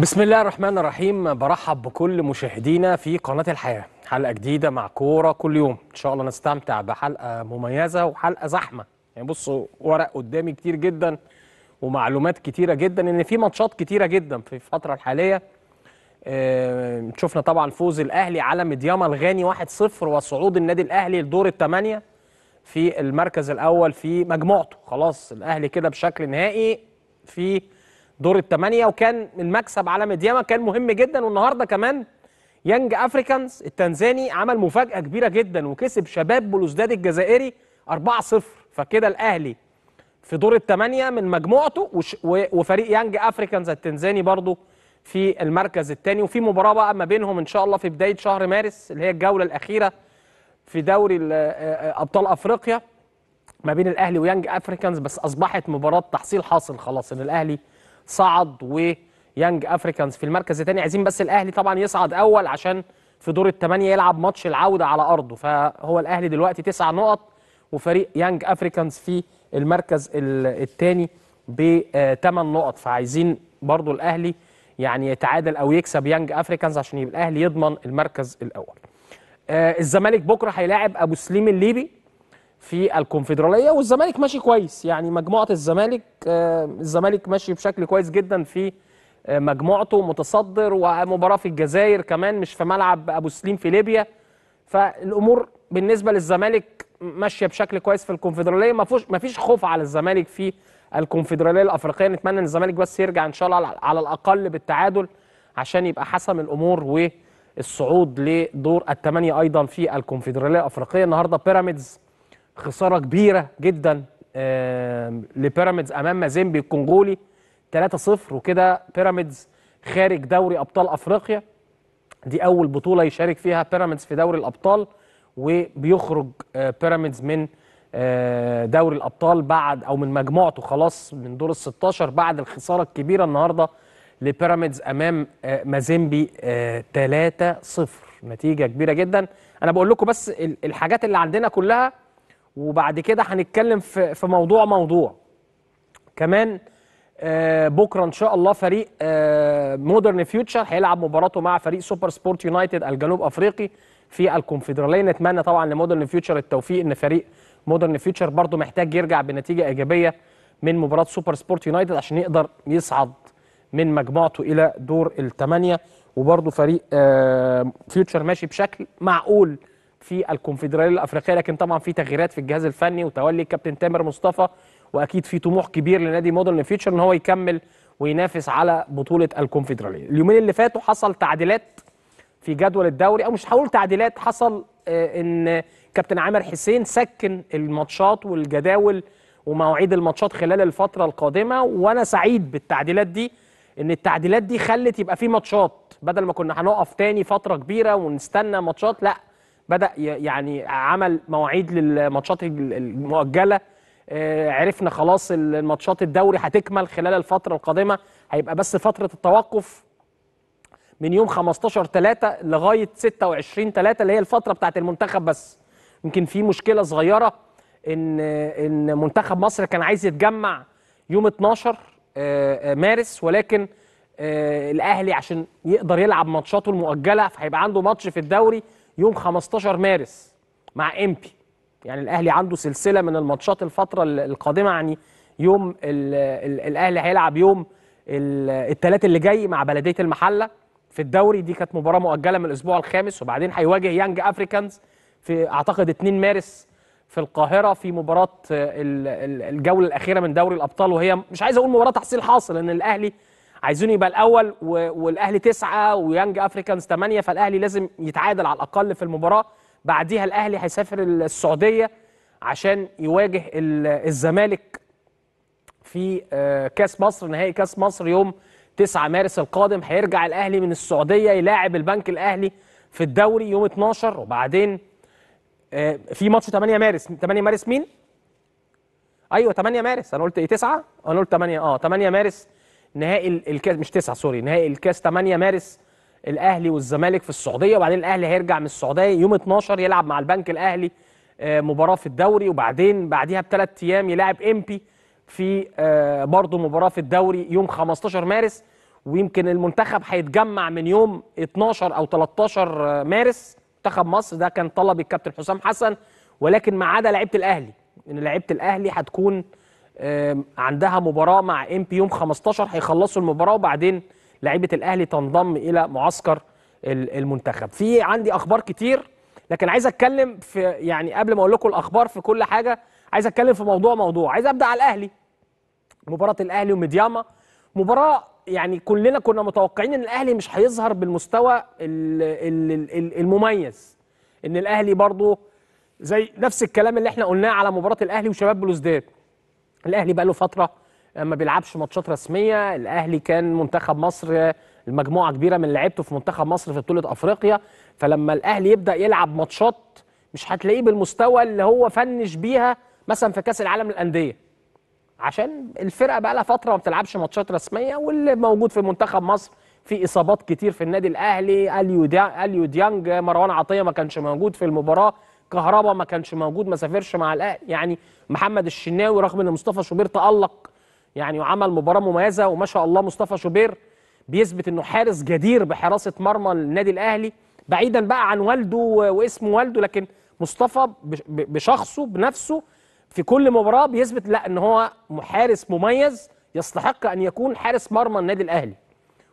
بسم الله الرحمن الرحيم برحب بكل مشاهدينا في قناة الحياة حلقة جديدة مع كورة كل يوم إن شاء الله نستمتع بحلقة مميزة وحلقة زحمة يعني بصوا ورق قدامي كتير جدا ومعلومات كتيرة جدا إن في ماتشات كتيرة جدا في الفترة الحالية آه، شفنا طبعا فوز الاهلي على مدياما الغاني 1-0 وصعود النادي الاهلي لدور الثمانيه في المركز الاول في مجموعته خلاص الاهلي كده بشكل نهائي في دور الثمانيه وكان المكسب على مدياما كان مهم جدا والنهارده كمان يانج افريكانز التنزاني عمل مفاجاه كبيره جدا وكسب شباب بلوزداد الجزائري 4-0 فكده الاهلي في دور الثمانيه من مجموعته وفريق يانج افريكانز التنزاني برضه في المركز الثاني وفي مباراه بقى ما بينهم ان شاء الله في بدايه شهر مارس اللي هي الجوله الاخيره في دوري آه، ابطال افريقيا ما بين الاهلي ويانج افريكانز بس اصبحت مباراه تحصيل حاصل خلاص ان الاهلي صعد ويانج افريكانز في المركز الثاني عايزين بس الاهلي طبعا يصعد اول عشان في دور الثمانيه يلعب ماتش العوده على ارضه فهو الاهلي دلوقتي تسع نقط وفريق يانج افريكانز في المركز الثاني بثمان نقط فعايزين برضو الاهلي يعني يتعادل او يكسب يانج افريكانز عشان يبقى الاهلي يضمن المركز الاول آه الزمالك بكره هيلاعب ابو سليم الليبي في الكونفدراليه والزمالك ماشي كويس يعني مجموعه الزمالك آه الزمالك ماشي بشكل كويس جدا في آه مجموعته متصدر ومباراه في الجزائر كمان مش في ملعب ابو سليم في ليبيا فالامور بالنسبه للزمالك ماشيه بشكل كويس في الكونفدراليه ما فيش خوف على الزمالك في الكونفدراليه الافريقيه نتمنى ان الزمالك بس يرجع ان شاء الله على الاقل بالتعادل عشان يبقى حسم الامور والصعود لدور الثمانيه ايضا في الكونفدراليه الافريقيه النهارده بيراميدز خساره كبيره جدا لبيراميدز امام مازيمبي الكونغولي 3-0 وكده بيراميدز خارج دوري ابطال افريقيا دي اول بطوله يشارك فيها بيراميدز في دوري الابطال وبيخرج آه، بيراميدز من آه، دوري الابطال بعد او من مجموعته خلاص من دور ال 16 بعد الخساره الكبيره النهارده لبيراميدز امام آه، مازيمبي 3-0 آه، نتيجه كبيره جدا انا بقول لكم بس الحاجات اللي عندنا كلها وبعد كده هنتكلم في موضوع موضوع كمان بكره ان شاء الله فريق مودرن فيوتشر هيلعب مباراته مع فريق سوبر سبورت يونايتد الجنوب افريقي في الكونفدراليه نتمنى طبعا لمودرن فيوتشر التوفيق ان فريق مودرن فيوتشر برضه محتاج يرجع بنتيجه ايجابيه من مباراه سوبر سبورت يونايتد عشان يقدر يصعد من مجموعته الى دور الثمانيه وبرضه فريق فيوتشر آه، ماشي بشكل معقول في الكونفدراليه الافريقيه لكن طبعا في تغييرات في الجهاز الفني وتولي الكابتن تامر مصطفى واكيد في طموح كبير لنادي مودرن فيوتشر ان هو يكمل وينافس على بطوله الكونفدراليه اليومين اللي فاتوا حصل تعديلات في جدول الدوري او مش هقول تعديلات حصل آه، ان كابتن عامر حسين سكن الماتشات والجداول ومواعيد الماتشات خلال الفتره القادمه وانا سعيد بالتعديلات دي ان التعديلات دي خلت يبقى في ماتشات بدل ما كنا هنقف تاني فتره كبيره ونستنى ماتشات لا بدا يعني عمل مواعيد للماتشات المؤجله آه، عرفنا خلاص الماتشات الدوري هتكمل خلال الفتره القادمه هيبقى بس فتره التوقف من يوم 15 3 لغايه 26 3 اللي هي الفتره بتاعت المنتخب بس يمكن في مشكله صغيره ان ان منتخب مصر كان عايز يتجمع يوم 12 آه، آه، مارس ولكن آه، الاهلي عشان يقدر يلعب ماتشاته المؤجله فهيبقى عنده ماتش في الدوري يوم 15 مارس مع امبي يعني الاهلي عنده سلسله من الماتشات الفتره القادمه يعني يوم الـ الـ الاهلي هيلعب يوم الثلاث اللي جاي مع بلديه المحله في الدوري دي كانت مباراه مؤجله من الاسبوع الخامس وبعدين هيواجه يانج افريكانز في اعتقد 2 مارس في القاهره في مباراه الجوله الاخيره من دوري الابطال وهي مش عايز اقول مباراه تحصيل حاصل لان الاهلي عايزين يبقى الاول والاهلي تسعه ويانج افريكانز ثمانيه فالاهلي لازم يتعادل على الاقل في المباراه بعديها الاهلي هيسافر السعوديه عشان يواجه الزمالك في آه، كاس مصر نهائي كاس مصر يوم 9 مارس القادم هيرجع الاهلي من السعوديه يلاعب البنك الاهلي في الدوري يوم 12 وبعدين آه، في ماتش 8 مارس 8 مارس مين؟ ايوه 8 مارس انا قلت ايه 9 انا قلت 8 اه 8 مارس نهائي الكاس مش 9 سوري نهائي الكاس 8 مارس الاهلي والزمالك في السعوديه وبعدين الاهلي هيرجع من السعوديه يوم 12 يلعب مع البنك الاهلي آه، مباراه في الدوري وبعدين بعديها بثلاث ايام يلاعب امبي في آه، برضه مباراه في الدوري يوم 15 مارس ويمكن المنتخب هيتجمع من يوم 12 او 13 مارس منتخب مصر ده كان طلب الكابتن حسام حسن ولكن ما عدا لعيبه الاهلي ان لعيبه الاهلي هتكون عندها مباراه مع ام بي يوم 15 هيخلصوا المباراه وبعدين لعيبه الاهلي تنضم الى معسكر المنتخب في عندي اخبار كتير لكن عايز اتكلم في يعني قبل ما اقول لكم الاخبار في كل حاجه عايز اتكلم في موضوع موضوع عايز ابدا على الاهلي مباراه الاهلي وميدياما مباراه يعني كلنا كنا متوقعين ان الاهلي مش هيظهر بالمستوى المميز ان الاهلي برضه زي نفس الكلام اللي احنا قلناه على مباراه الاهلي وشباب بلوزداد الاهلي بقى له فتره ما بيلعبش ماتشات رسميه الاهلي كان منتخب مصر المجموعه كبيره من لعيبته في منتخب مصر في بطوله افريقيا فلما الاهلي يبدا يلعب ماتشات مش هتلاقيه بالمستوى اللي هو فنش بيها مثلا في كاس العالم للانديه عشان الفرقه بقى لها فتره ما بتلعبش ماتشات رسميه واللي موجود في منتخب مصر في اصابات كتير في النادي الاهلي اليو ديانج مروان عطيه ما كانش موجود في المباراه كهربا ما كانش موجود ما سافرش مع الاهلي يعني محمد الشناوي رغم ان مصطفى شوبير تالق يعني وعمل مباراه مميزه وما شاء الله مصطفى شوبير بيثبت انه حارس جدير بحراسه مرمى النادي الاهلي بعيدا بقى عن والده واسم والده لكن مصطفى بشخصه بنفسه في كل مباراه بيثبت لا ان هو حارس مميز يستحق ان يكون حارس مرمى النادي الاهلي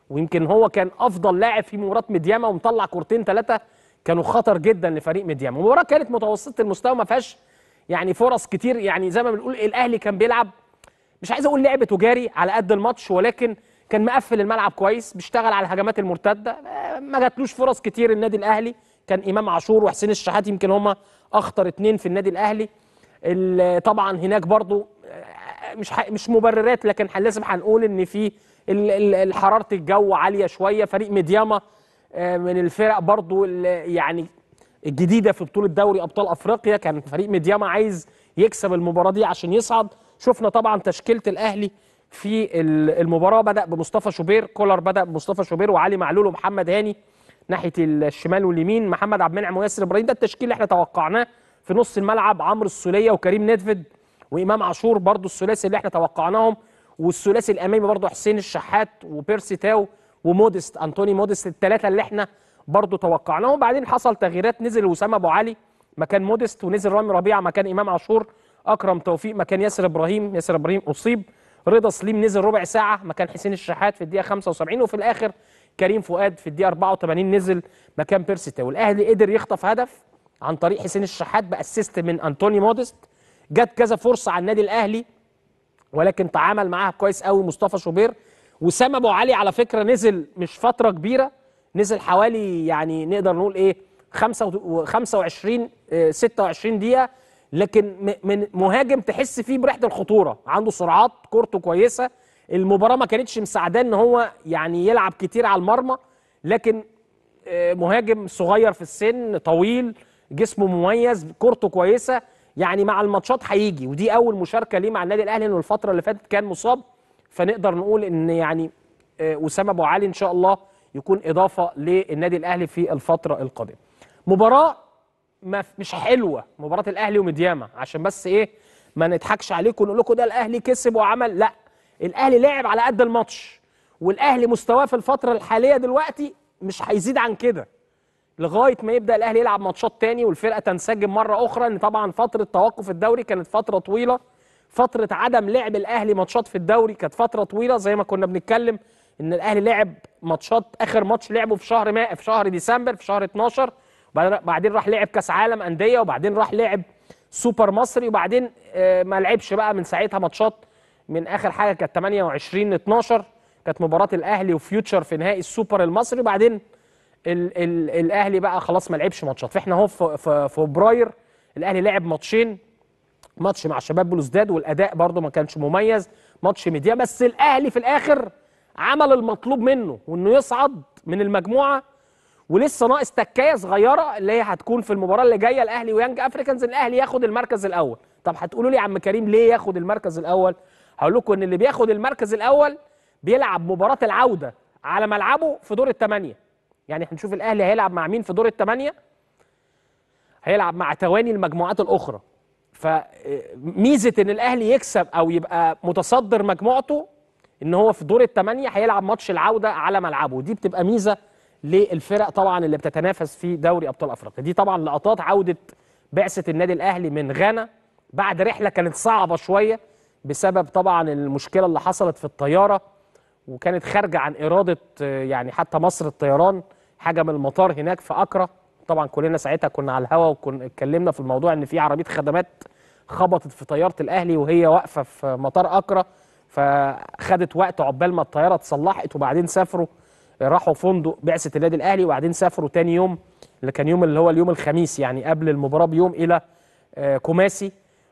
ويمكن هو كان افضل لاعب في مباراه ميدياما ومطلع كورتين ثلاثه كانوا خطر جدا لفريق ميدياما المباراه كانت متوسطه المستوى ما فيهاش يعني فرص كتير يعني زي ما بنقول الاهلي كان بيلعب مش عايز اقول لعب تجاري على قد الماتش ولكن كان مقفل الملعب كويس بيشتغل على الهجمات المرتده ما جاتلوش فرص كتير النادي الاهلي كان امام عاشور وحسين الشحات يمكن هما اخطر اتنين في النادي الاهلي طبعا هناك برضو مش مش مبررات لكن لازم هنقول ان في حراره الجو عاليه شويه فريق مدياما آه، من الفرق برضو يعني الجديده في بطوله دوري ابطال افريقيا كان فريق مدياما عايز يكسب المباراه دي عشان يصعد شفنا طبعا تشكيله الاهلي في المباراه بدا بمصطفى شوبير كولر بدا بمصطفى شوبير وعلي معلول ومحمد هاني ناحيه الشمال واليمين محمد عبد المنعم وياسر ابراهيم ده التشكيل اللي احنا توقعناه في نص الملعب عمرو السوليه وكريم ندفد وامام عاشور برضو الثلاثي اللي احنا توقعناهم والثلاثي الامامي برضو حسين الشحات وبيرسي تاو ومودست انطوني مودست الثلاثه اللي احنا برضو توقعناهم بعدين حصل تغييرات نزل وسام ابو علي مكان مودست ونزل رامي ربيعه مكان امام عاشور اكرم توفيق مكان ياسر ابراهيم ياسر ابراهيم اصيب رضا سليم نزل ربع ساعه مكان حسين الشحات في الدقيقه 75 وفي الاخر كريم فؤاد في الدقيقه 84 نزل مكان بيرسي تاو الاهلي قدر يخطف هدف عن طريق حسين الشحات باسيست من انطوني مودست جت كذا فرصه على النادي الاهلي ولكن تعامل معاها كويس قوي مصطفى شوبير وسام ابو علي على فكره نزل مش فتره كبيره نزل حوالي يعني نقدر نقول ايه 25 26 آه، دقيقه لكن من مهاجم تحس فيه بريحه الخطوره عنده سرعات كورته كويسه المباراه ما كانتش مساعداه ان هو يعني يلعب كتير على المرمى لكن آه، مهاجم صغير في السن طويل جسمه مميز كورته كويسه يعني مع الماتشات هيجي ودي اول مشاركه ليه مع النادي الاهلي انه الفتره اللي فاتت كان مصاب فنقدر نقول ان يعني آه، اسامه ابو علي ان شاء الله يكون اضافه للنادي الاهلي في الفتره القادمه مباراه ما مش حلوه مباراه الاهلي ومدياما عشان بس ايه ما نضحكش عليكم ونقول لكم ده الاهلي كسب وعمل لا الاهلي لعب على قد الماتش والاهلي مستواه في الفتره الحاليه دلوقتي مش هيزيد عن كده لغايه ما يبدا الاهلي يلعب ماتشات تاني والفرقه تنسجم مره اخرى ان طبعا فتره توقف الدوري كانت فتره طويله فتره عدم لعب الاهلي ماتشات في الدوري كانت فتره طويله زي ما كنا بنتكلم ان الاهلي لعب ماتشات اخر ماتش لعبه في شهر ما في شهر ديسمبر في شهر 12 وبعدين راح لعب كاس عالم انديه وبعدين راح لعب سوبر مصري وبعدين آه، ما لعبش بقى من ساعتها ماتشات من اخر حاجه كانت 28 12 كانت مباراه الاهلي وفيوتشر في نهائي السوبر المصري وبعدين ال ال الاهلي بقى خلاص ما لعبش ماتشات فاحنا اهو في فبراير الاهلي لعب ماتشين ماتش مع شباب بلوزداد والاداء برده ما كانش مميز ماتش ميديا بس الاهلي في الاخر عمل المطلوب منه وانه يصعد من المجموعه ولسه ناقص تكايه صغيره اللي هي هتكون في المباراه اللي جايه الاهلي ويانج افريكانز الاهلي ياخد المركز الاول طب هتقولوا لي يا عم كريم ليه ياخد المركز الاول هقول لكم ان اللي بياخد المركز الاول بيلعب مباراه العوده على ملعبه في دور الثمانيه يعني احنا نشوف الاهلي هيلعب مع مين في دور الثمانيه هيلعب مع تواني المجموعات الاخرى فميزه آه، ان الاهلي يكسب او يبقى متصدر مجموعته ان هو في دور الثمانيه هيلعب ماتش العوده على ملعبه ودي بتبقى ميزه للفرق طبعا اللي بتتنافس في دوري ابطال افريقيا دي طبعا لقطات عوده بعثه النادي الاهلي من غانا بعد رحله كانت صعبه شويه بسبب طبعا المشكله اللي حصلت في الطياره وكانت خارجه عن اراده آه، يعني حتى مصر الطيران حاجه من المطار هناك في اكرا طبعا كلنا ساعتها كنا على الهوا وكنا اتكلمنا في الموضوع ان في عربيه خدمات خبطت في طياره الاهلي وهي واقفه في مطار اكرا فخدت وقت عقبال ما الطياره اتصلحت وبعدين سافروا راحوا فندق بعثه النادي الاهلي وبعدين سافروا تاني يوم اللي كان يوم اللي هو اليوم الخميس يعني قبل المباراه بيوم الى آه، كوماسي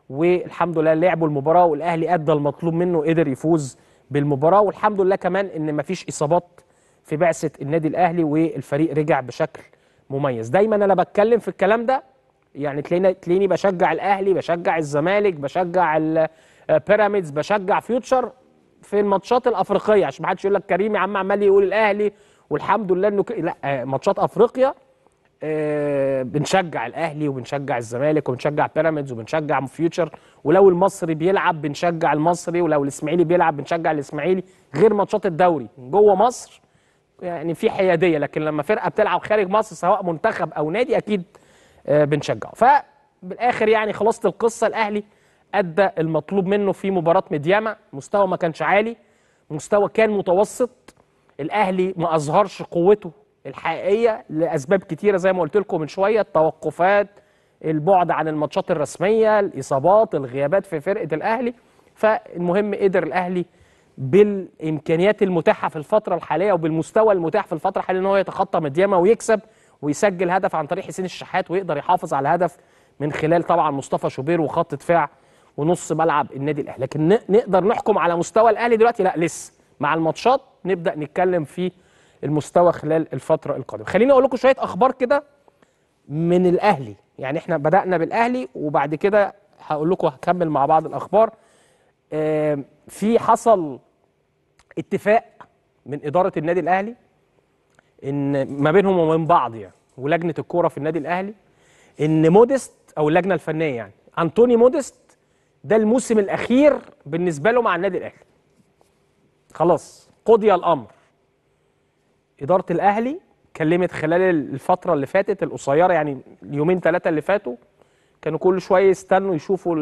والحمد لله لعبوا المباراه والاهلي ادى المطلوب منه قدر يفوز بالمباراه والحمد لله كمان ان مفيش اصابات في بعثه النادي الاهلي والفريق رجع بشكل مميز دايما انا بتكلم في الكلام ده يعني تلاقيني تلاقيني بشجع الاهلي بشجع الزمالك بشجع آه، بيراميدز بشجع فيوتشر في الماتشات الافريقيه عشان ما حدش يقول لك كريم يا عم عمال يقول الاهلي والحمد لله انه ك... لا آه، ماتشات افريقيا آه، بنشجع الاهلي وبنشجع الزمالك وبنشجع بيراميدز وبنشجع فيوتشر ولو المصري بيلعب بنشجع المصري ولو الاسماعيلي بيلعب بنشجع الاسماعيلي غير ماتشات الدوري جوه مصر يعني في حياديه لكن لما فرقه بتلعب خارج مصر سواء منتخب او نادي اكيد آه، بنشجعه فبالاخر يعني خلاصه القصه الاهلي ادى المطلوب منه في مباراه مدياما مستوى ما كانش عالي مستوى كان متوسط الاهلي ما اظهرش قوته الحقيقيه لاسباب كتيره زي ما قلت لكم من شويه التوقفات البعد عن الماتشات الرسميه الاصابات الغيابات في فرقه الاهلي فالمهم قدر الاهلي بالامكانيات المتاحه في الفتره الحاليه وبالمستوى المتاح في الفتره الحاليه ان هو يتخطى مدياما ويكسب ويسجل هدف عن طريق حسين الشحات ويقدر يحافظ على هدف من خلال طبعا مصطفى شوبير وخط دفاع ونص ملعب النادي الاهلي لكن نقدر نحكم على مستوى الاهلي دلوقتي لا لسه مع الماتشات نبدا نتكلم في المستوى خلال الفتره القادمه خليني اقول لكم شويه اخبار كده من الاهلي يعني احنا بدانا بالاهلي وبعد كده هقول لكم هكمل مع بعض الاخبار في حصل اتفاق من إدارة النادي الأهلي إن ما بينهم وبين بعض يعني ولجنة الكورة في النادي الأهلي إن مودست أو اللجنة الفنية يعني أنطوني مودست ده الموسم الأخير بالنسبة له مع النادي الأهلي خلاص قضي الأمر إدارة الأهلي كلمت خلال الفترة اللي فاتت القصيرة يعني اليومين ثلاثة اللي فاتوا كانوا كل شويه يستنوا يشوفوا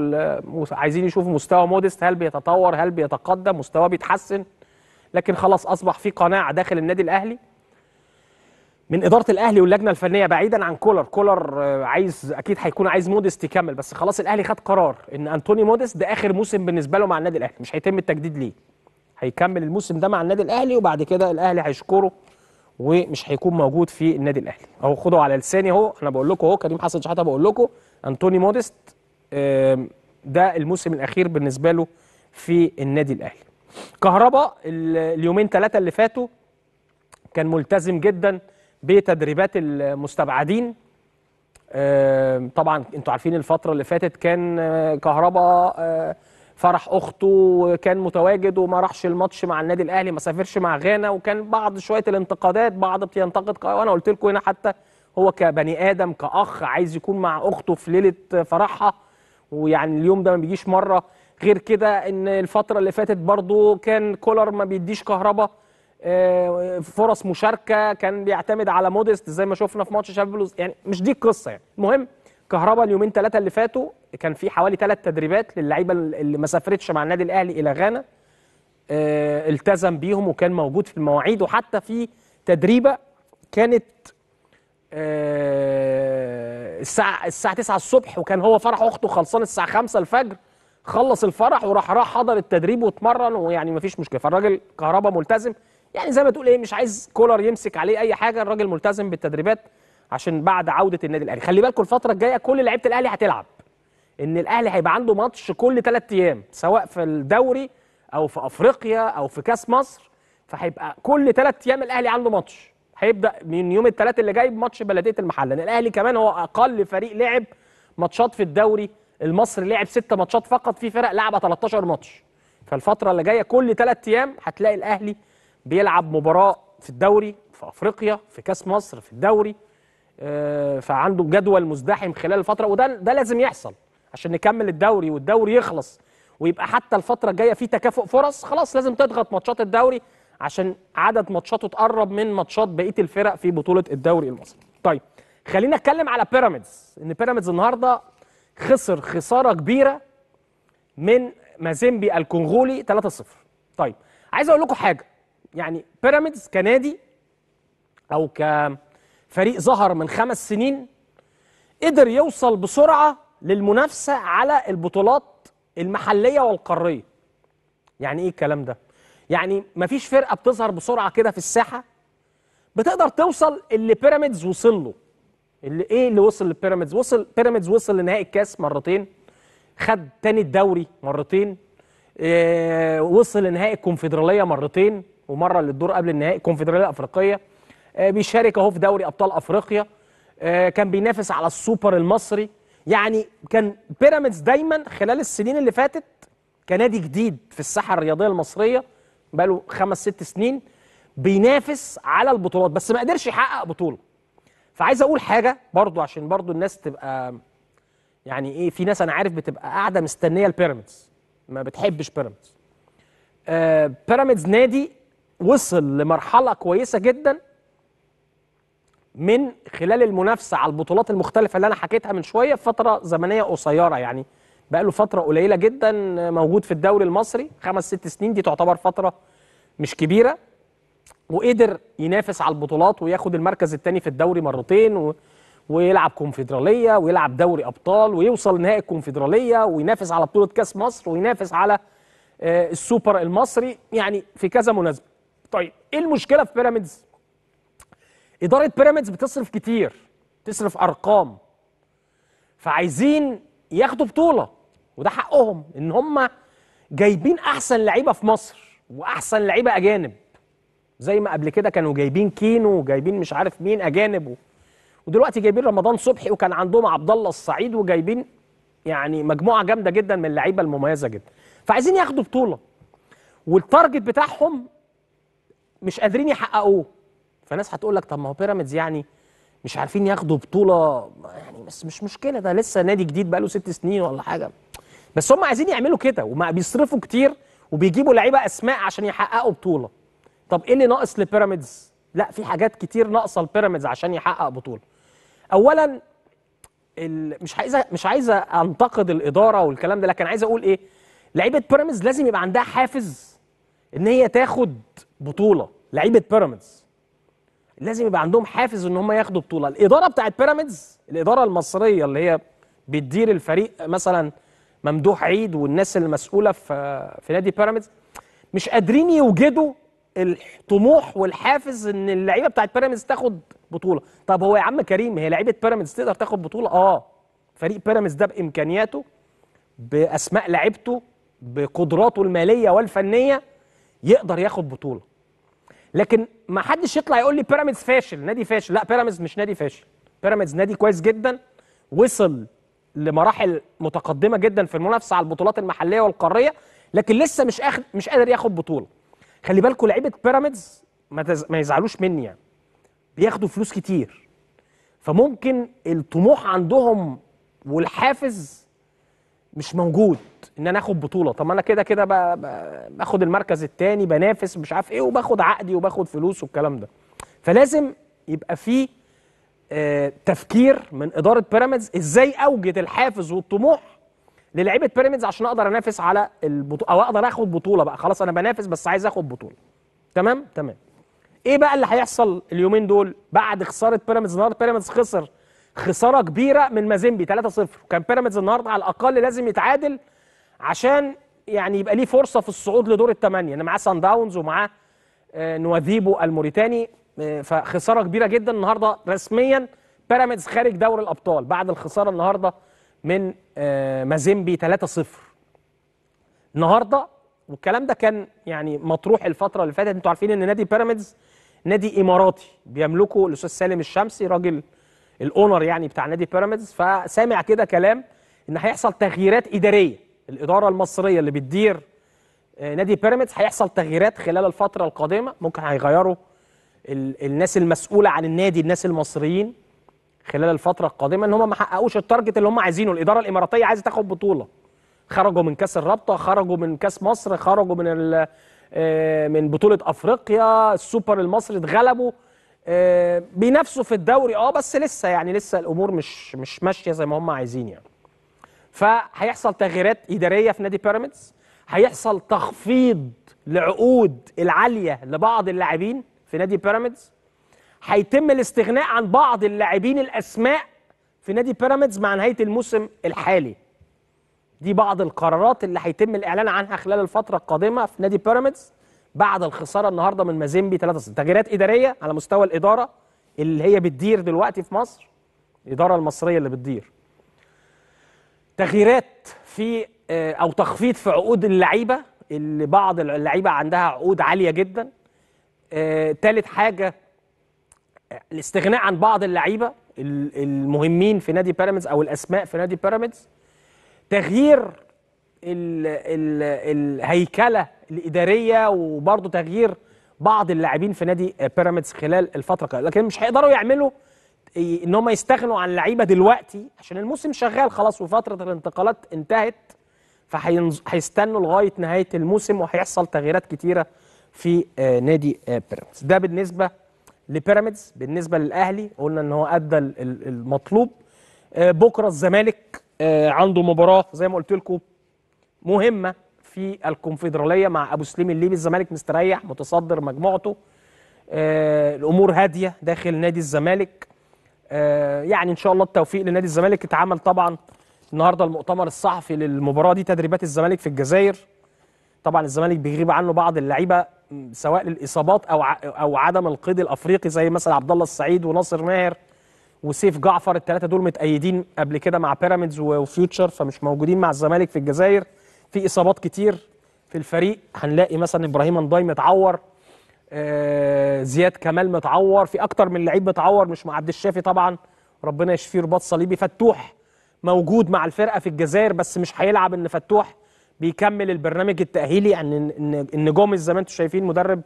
عايزين يشوفوا مستوى موديست هل بيتطور هل بيتقدم مستواه بيتحسن لكن خلاص اصبح في قناعه داخل النادي الاهلي من اداره الاهلي واللجنه الفنيه بعيدا عن كولر كولر آه، عايز اكيد هيكون عايز موديست يكمل بس خلاص الاهلي خد قرار ان انطوني موديست ده اخر موسم بالنسبه له مع النادي الاهلي مش هيتم التجديد ليه هيكمل الموسم ده مع النادي الاهلي وبعد كده الاهلي هيشكره ومش هيكون موجود في النادي الاهلي اهو خدوا على لساني اهو انا بقول لكم اهو كريم حسن شحاته بقول لكم انتوني موديست ده الموسم الاخير بالنسبه له في النادي الاهلي كهربا اليومين ثلاثه اللي فاتوا كان ملتزم جدا بتدريبات المستبعدين طبعا انتوا عارفين الفتره اللي فاتت كان كهربا فرح اخته وكان متواجد وما راحش الماتش مع النادي الاهلي ما سافرش مع غانا وكان بعض شويه الانتقادات بعض بينتقد وانا قلت لكم هنا حتى هو كبني ادم كاخ عايز يكون مع اخته في ليله فرحها ويعني اليوم ده ما بيجيش مره غير كده ان الفتره اللي فاتت برضو كان كولر ما بيديش كهرباء آه، فرص مشاركه كان بيعتمد على موديست زي ما شفنا في ماتش شباب يعني مش دي القصه يعني المهم كهربا اليومين ثلاثه اللي فاتوا كان في حوالي ثلاث تدريبات للعيبه اللي ما سافرتش مع النادي الاهلي الى غانا آه، التزم بيهم وكان موجود في المواعيد وحتى في تدريبه كانت آه، الساعه الساعه 9 الصبح وكان هو فرح اخته خلصان الساعه 5 الفجر خلص الفرح وراح راح حضر التدريب واتمرن ويعني مفيش مشكله فالراجل كهربا ملتزم يعني زي ما تقول ايه مش عايز كولر يمسك عليه اي حاجه الراجل ملتزم بالتدريبات عشان بعد عوده النادي الاهلي خلي بالكم الفتره الجايه كل لعيبه الاهلي هتلعب ان الاهلي هيبقى عنده ماتش كل ثلاث ايام سواء في الدوري او في افريقيا او في كاس مصر فهيبقى كل ثلاث ايام الاهلي عنده ماتش هيبدا من يوم الثلاث اللي جاي بماتش بلديه المحله الاهلي كمان هو اقل فريق لعب ماتشات في الدوري المصري لعب ست ماتشات فقط في فرق لعبه 13 ماتش فالفتره اللي جايه كل ثلاث ايام هتلاقي الاهلي بيلعب مباراه في الدوري في افريقيا في كاس مصر في الدوري آه، فعنده جدول مزدحم خلال الفتره وده ده لازم يحصل عشان نكمل الدوري والدوري يخلص ويبقى حتى الفتره الجايه في تكافؤ فرص خلاص لازم تضغط ماتشات الدوري عشان عدد ماتشاته تقرب من ماتشات بقيه الفرق في بطوله الدوري المصري طيب خلينا اتكلم على بيراميدز ان بيراميدز النهارده خسر خساره كبيره من مازيمبي الكونغولي 3-0 طيب عايز اقول لكم حاجه يعني بيراميدز كنادي او كفريق ظهر من خمس سنين قدر يوصل بسرعه للمنافسه على البطولات المحليه والقاريه يعني ايه الكلام ده يعني مفيش فرقه بتظهر بسرعه كده في الساحه بتقدر توصل اللي بيراميدز وصل له اللي ايه اللي وصل للبيراميدز وصل بيراميدز وصل لنهائي الكاس مرتين خد تاني الدوري مرتين إيه وصل لنهائي الكونفدراليه مرتين ومره للدور قبل النهائي الكونفدراليه الافريقيه إيه بيشارك اهو في دوري ابطال افريقيا إيه كان بينافس على السوبر المصري يعني كان بيراميدز دايما خلال السنين اللي فاتت كنادي جديد في الساحه الرياضيه المصريه بقاله خمس ست سنين بينافس على البطولات بس ما قدرش يحقق بطوله فعايز اقول حاجه برضو عشان برضو الناس تبقى يعني ايه في ناس انا عارف بتبقى قاعده مستنيه البيراميدز ما بتحبش بيراميدز آه بيراميدز نادي وصل لمرحله كويسه جدا من خلال المنافسه على البطولات المختلفه اللي انا حكيتها من شويه في فتره زمنيه قصيره يعني بقى له فتره قليله جدا موجود في الدوري المصري خمس ست سنين دي تعتبر فتره مش كبيره وقدر ينافس على البطولات وياخد المركز الثاني في الدوري مرتين و... ويلعب كونفدراليه ويلعب دوري ابطال ويوصل نهائي الكونفدراليه وينافس على بطوله كاس مصر وينافس على آه، السوبر المصري يعني في كذا مناسبه. طيب ايه المشكله في بيراميدز؟ اداره بيراميدز بتصرف كتير تصرف ارقام فعايزين ياخدوا بطوله وده حقهم ان هم جايبين احسن لعيبه في مصر واحسن لعيبه اجانب زي ما قبل كده كانوا جايبين كينو وجايبين مش عارف مين اجانب ودلوقتي جايبين رمضان صبحي وكان عندهم عبد الله الصعيد وجايبين يعني مجموعه جامده جدا من اللعيبه المميزه جدا فعايزين ياخدوا بطوله والتارجت بتاعهم مش قادرين يحققوه فناس هتقول لك طب ما هو بيراميدز يعني مش عارفين ياخدوا بطوله يعني بس مش مشكله ده لسه نادي جديد بقاله ست سنين ولا حاجه بس هم عايزين يعملوا كده وما بيصرفوا كتير وبيجيبوا لعيبه اسماء عشان يحققوا بطوله طب ايه اللي ناقص لبيراميدز لا في حاجات كتير ناقصه لبيراميدز عشان يحقق بطوله اولا مش عايزه مش عايزه انتقد الاداره والكلام ده لكن عايز اقول ايه لعيبه بيراميدز لازم يبقى عندها حافز ان هي تاخد بطوله لعيبه بيراميدز لازم يبقى عندهم حافز ان هم ياخدوا بطوله الاداره بتاعت بيراميدز الاداره المصريه اللي هي بتدير الفريق مثلا ممدوح عيد والناس المسؤوله في في نادي بيراميدز مش قادرين يوجدوا الطموح والحافز ان اللعيبه بتاعت بيراميدز تاخد بطوله طب هو يا عم كريم هي لعيبه بيراميدز تقدر تاخد بطوله اه فريق بيراميدز ده بامكانياته باسماء لعيبته بقدراته الماليه والفنيه يقدر ياخد بطوله لكن ما حدش يطلع يقول لي بيراميدز فاشل نادي فاشل لا بيراميدز مش نادي فاشل بيراميدز نادي كويس جدا وصل لمراحل متقدمه جدا في المنافسه على البطولات المحليه والقاريه لكن لسه مش اخد مش قادر ياخد بطوله خلي بالكم لعيبه بيراميدز ما, تز... ما يزعلوش مني يعني بياخدوا فلوس كتير فممكن الطموح عندهم والحافز مش موجود ان انا اخد بطوله طب انا كده كده باخد المركز الثاني بنافس مش عارف ايه وباخد عقدي وباخد فلوس والكلام ده فلازم يبقى فيه آه، تفكير من اداره بيراميدز ازاي اوجد الحافز والطموح للعيبه بيراميدز عشان اقدر انافس على البطوله او اقدر اخد بطوله بقى خلاص انا بنافس بس عايز اخد بطوله تمام تمام ايه بقى اللي هيحصل اليومين دول بعد خساره بيراميدز النهارده بيراميدز خسر خساره كبيره من مازيمبي 3-0 وكان بيراميدز النهارده على الاقل لازم يتعادل عشان يعني يبقى ليه فرصه في الصعود لدور الثمانيه انا معاه سان داونز ومعاه آه، نواذيبو الموريتاني فخساره كبيره جدا النهارده رسميا بيراميدز خارج دوري الابطال بعد الخساره النهارده من آه، مازيمبي 3-0 النهارده والكلام ده كان يعني مطروح الفتره اللي فاتت انتوا عارفين ان نادي بيراميدز نادي اماراتي بيملكه الاستاذ سالم الشمسي راجل الاونر يعني بتاع نادي بيراميدز فسامع كده كلام ان هيحصل تغييرات اداريه الاداره المصريه اللي بتدير آه، نادي بيراميدز هيحصل تغييرات خلال الفتره القادمه ممكن هيغيروا الناس المسؤوله عن النادي الناس المصريين خلال الفتره القادمه ان هم ما حققوش التارجت اللي هم عايزينه الاداره الاماراتيه عايزه تاخد بطوله خرجوا من كاس الرابطه خرجوا من كاس مصر خرجوا من آه، من بطوله افريقيا السوبر المصري اتغلبوا آه، بينافسوا في الدوري اه بس لسه يعني لسه الامور مش مش ماشيه زي ما هم عايزين يعني فهيحصل تغييرات اداريه في نادي بيراميدز هيحصل تخفيض لعقود العاليه لبعض اللاعبين في نادي بيراميدز هيتم الاستغناء عن بعض اللاعبين الاسماء في نادي بيراميدز مع نهايه الموسم الحالي دي بعض القرارات اللي هيتم الاعلان عنها خلال الفتره القادمه في نادي بيراميدز بعد الخساره النهارده من مازيمبي 3 تغييرات اداريه على مستوى الاداره اللي هي بتدير دلوقتي في مصر الاداره المصريه اللي بتدير تغييرات في آه، او تخفيض في عقود اللعيبه اللي بعض اللعيبه عندها عقود عاليه جدا ثالث آه، حاجه آه، الاستغناء عن بعض اللعيبه المهمين في نادي بيراميدز او الاسماء في نادي بيراميدز تغيير الهيكله الاداريه وبرضه تغيير بعض اللاعبين في نادي بيراميدز خلال الفتره لكن مش هيقدروا يعملوا إيه، ان هم يستغنوا عن لعيبه دلوقتي عشان الموسم شغال خلاص وفتره الانتقالات انتهت فهيستنوا لغايه نهايه الموسم وهيحصل تغييرات كتيره في آه، نادي آه، بيراميدز ده بالنسبه لبيراميدز بالنسبه للاهلي قلنا ان هو ادى المطلوب آه، بكره الزمالك عنده مباراه زي ما قلت لكم مهمه في الكونفدراليه مع ابو سليم الليبي الزمالك مستريح متصدر مجموعته الامور هاديه داخل نادي الزمالك يعني ان شاء الله التوفيق لنادي الزمالك اتعمل طبعا النهارده المؤتمر الصحفي للمباراه دي تدريبات الزمالك في الجزائر طبعا الزمالك بيغيب عنه بعض اللعيبه سواء للاصابات او او عدم القيد الافريقي زي مثلا عبد الله السعيد وناصر ماهر وسيف جعفر الثلاثه دول متأيدين قبل كده مع بيراميدز وفيوتشر فمش موجودين مع الزمالك في الجزائر في اصابات كتير في الفريق هنلاقي مثلا ابراهيم انضاي متعور آه، زياد كمال متعور في اكتر من لعيب متعور مش مع عبد الشافي طبعا ربنا يشفيه رباط صليبي فتوح موجود مع الفرقه في الجزائر بس مش هيلعب ان فتوح بيكمل البرنامج التاهيلي يعني ان ان جوميز زي ما انتم شايفين مدرب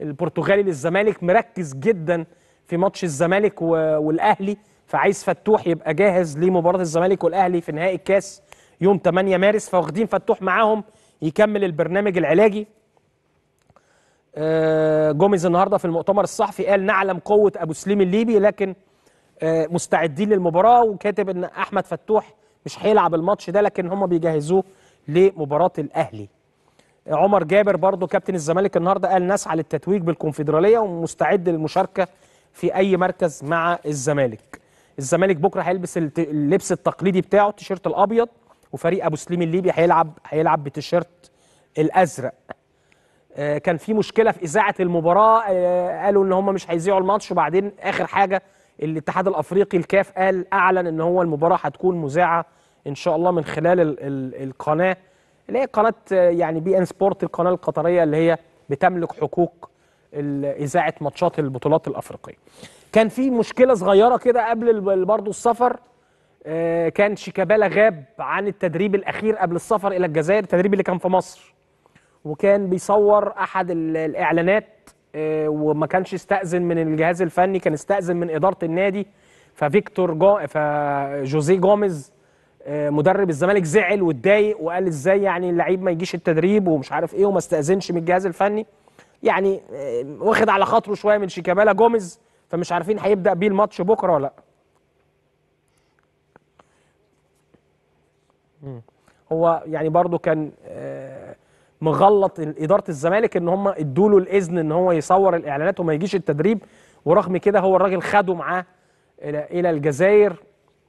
البرتغالي للزمالك مركز جدا في ماتش الزمالك والاهلي فعايز فتوح يبقى جاهز لمباراه الزمالك والاهلي في نهائي الكاس يوم 8 مارس فواخدين فتوح معاهم يكمل البرنامج العلاجي آه، جوميز النهارده في المؤتمر الصحفي قال نعلم قوه ابو سليم الليبي لكن آه، مستعدين للمباراه وكاتب ان احمد فتوح مش هيلعب الماتش ده لكن هم بيجهزوه لمباراه الاهلي عمر جابر برضه كابتن الزمالك النهارده قال نسعى للتتويج بالكونفدراليه ومستعد للمشاركه في اي مركز مع الزمالك الزمالك بكره هيلبس اللبس التقليدي بتاعه التيشيرت الابيض وفريق ابو سليم الليبي هيلعب هيلعب بتيشيرت الازرق آه، كان في مشكله في اذاعه المباراه آه، قالوا ان هم مش هيذيعوا الماتش وبعدين اخر حاجه الاتحاد الافريقي الكاف قال اعلن ان هو المباراه هتكون مذاعه ان شاء الله من خلال الـ الـ القناه اللي هي قناه يعني بي ان سبورت القناه القطريه اللي هي بتملك حقوق اذاعه ماتشات البطولات الافريقيه. كان في مشكله صغيره كده قبل برضه السفر آه، كان شيكابالا غاب عن التدريب الاخير قبل السفر الى الجزائر التدريب اللي كان في مصر وكان بيصور احد الاعلانات آه، وما كانش استأذن من الجهاز الفني كان استأذن من إدارة النادي ففيكتور جو فجوزيه جوميز آه، مدرب الزمالك زعل واتضايق وقال ازاي يعني اللعيب ما يجيش التدريب ومش عارف ايه وما استاذنش من الجهاز الفني يعني آه، واخد على خاطره شويه من شيكابالا جوميز فمش عارفين هيبدا بيه الماتش بكره ولا لا هو يعني برضو كان آه، مغلط اداره الزمالك ان هم ادوا له الاذن ان هو يصور الاعلانات وما يجيش التدريب ورغم كده هو الراجل خده معاه الى الجزائر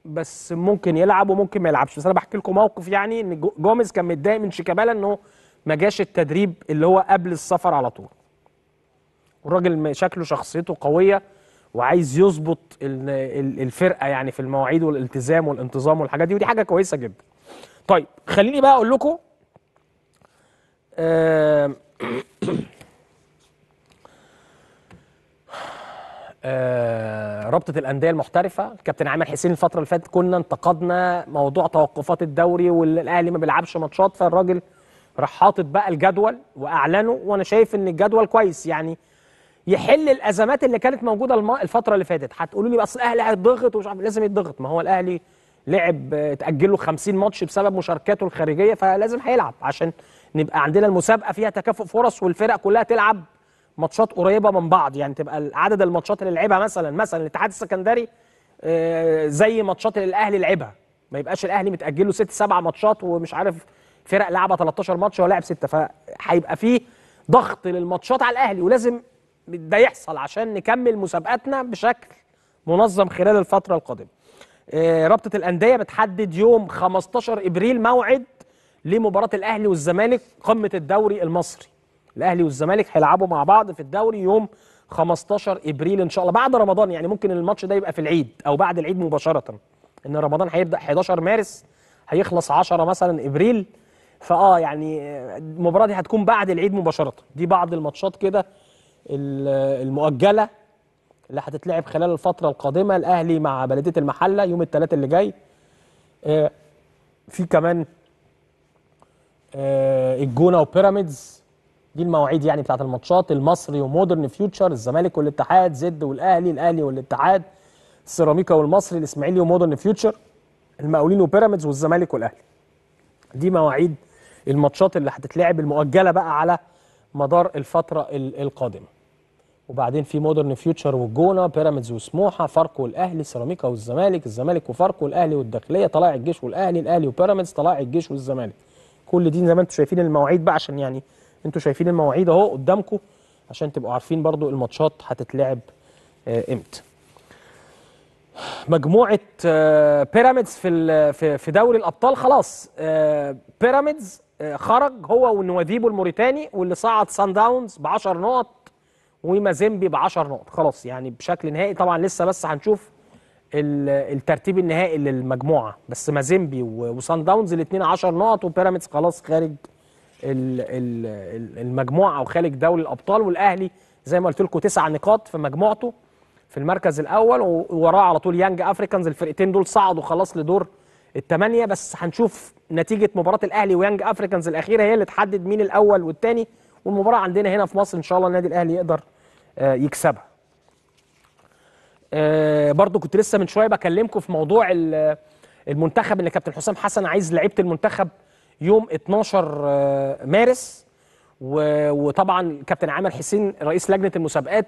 بس ممكن يلعب وممكن ما يلعبش بس انا بحكي لكم موقف يعني ان جوميز كان متضايق من شيكابالا انه ما جاش التدريب اللي هو قبل السفر على طول والراجل شكله شخصيته قويه وعايز يظبط الفرقه يعني في المواعيد والالتزام والانتظام والحاجات دي ودي حاجه كويسه جدا طيب خليني بقى اقول لكم آه آه رابطه الانديه المحترفه الكابتن عامر حسين الفتره اللي فاتت كنا انتقدنا موضوع توقفات الدوري والاهلي ما بيلعبش ماتشات فالراجل راح حاطط بقى الجدول واعلنه وانا شايف ان الجدول كويس يعني يحل الازمات اللي كانت موجوده الفتره اللي فاتت هتقولوا لي بس الاهلي هيتضغط ومش عارف لازم يتضغط ما هو الاهلي لعب اتاجل له 50 ماتش بسبب مشاركاته الخارجيه فلازم هيلعب عشان نبقى عندنا المسابقه فيها تكافؤ فرص والفرق كلها تلعب ماتشات قريبه من بعض يعني تبقى عدد الماتشات اللي لعبها مثلا مثلا الاتحاد السكندري آه، زي ماتشات اللي الاهلي لعبها ما يبقاش الاهلي متاجل له ست سبع ماتشات ومش عارف فرق لعبها 13 ماتش ولعب سته فهيبقى فيه ضغط للماتشات على الاهلي ولازم ده يحصل عشان نكمل مسابقاتنا بشكل منظم خلال الفتره القادمه. آه، رابطه الانديه بتحدد يوم 15 ابريل موعد لمباراه الاهلي والزمالك قمه الدوري المصري. الاهلي والزمالك هيلعبوا مع بعض في الدوري يوم 15 ابريل ان شاء الله بعد رمضان يعني ممكن الماتش ده يبقى في العيد او بعد العيد مباشره ان رمضان هيبدا 11 مارس هيخلص 10 مثلا ابريل فاه يعني المباراه دي هتكون بعد العيد مباشره دي بعض الماتشات كده المؤجله اللي هتتلعب خلال الفتره القادمه الاهلي مع بلديه المحله يوم الثلاث اللي جاي آه، في كمان آه، الجونه وبيراميدز دي المواعيد يعني بتاعت الماتشات المصري ومودرن فيوتشر الزمالك والاتحاد زد والاهلي الاهلي والاتحاد سيراميكا والمصري الاسماعيلي ومودرن فيوتشر المقاولين وبيراميدز والزمالك والاهلي دي مواعيد الماتشات اللي هتتلعب المؤجله بقى على مدار الفتره القادمه وبعدين في مودرن فيوتشر والجونه بيراميدز وسموحه فاركو والاهلي سيراميكا والزمالك الزمالك وفاركو الاهلي والداخليه طلائع الجيش والاهلي الاهلي وبيراميدز طلائع الجيش والزمالك كل دي زي ما انتم شايفين المواعيد بقى عشان يعني انتوا شايفين المواعيد اهو قدامكم عشان تبقوا عارفين برضو الماتشات هتتلعب آه، امتى مجموعه آه، بيراميدز في في دوري الابطال خلاص آه، بيراميدز خرج هو ونواديبو الموريتاني واللي صعد سان داونز ب 10 نقط ومازيمبي ب 10 نقط خلاص يعني بشكل نهائي طبعا لسه بس هنشوف الترتيب النهائي للمجموعه بس مازيمبي وسان داونز الاثنين 10 نقط وبيراميدز خلاص خارج المجموعه او خارج دوري الابطال والاهلي زي ما قلت لكم تسع نقاط في مجموعته في المركز الاول ووراه على طول يانج افريكانز الفرقتين دول صعدوا خلاص لدور الثمانيه بس هنشوف نتيجه مباراه الاهلي ويانج افريكانز الاخيره هي اللي تحدد مين الاول والثاني والمباراه عندنا هنا في مصر ان شاء الله النادي الاهلي يقدر آه، يكسبها آه، برضو كنت لسه من شويه بكلمكم في موضوع المنتخب ان كابتن حسام حسن عايز لعيبه المنتخب يوم 12 آه، مارس وطبعا كابتن عامر حسين رئيس لجنه المسابقات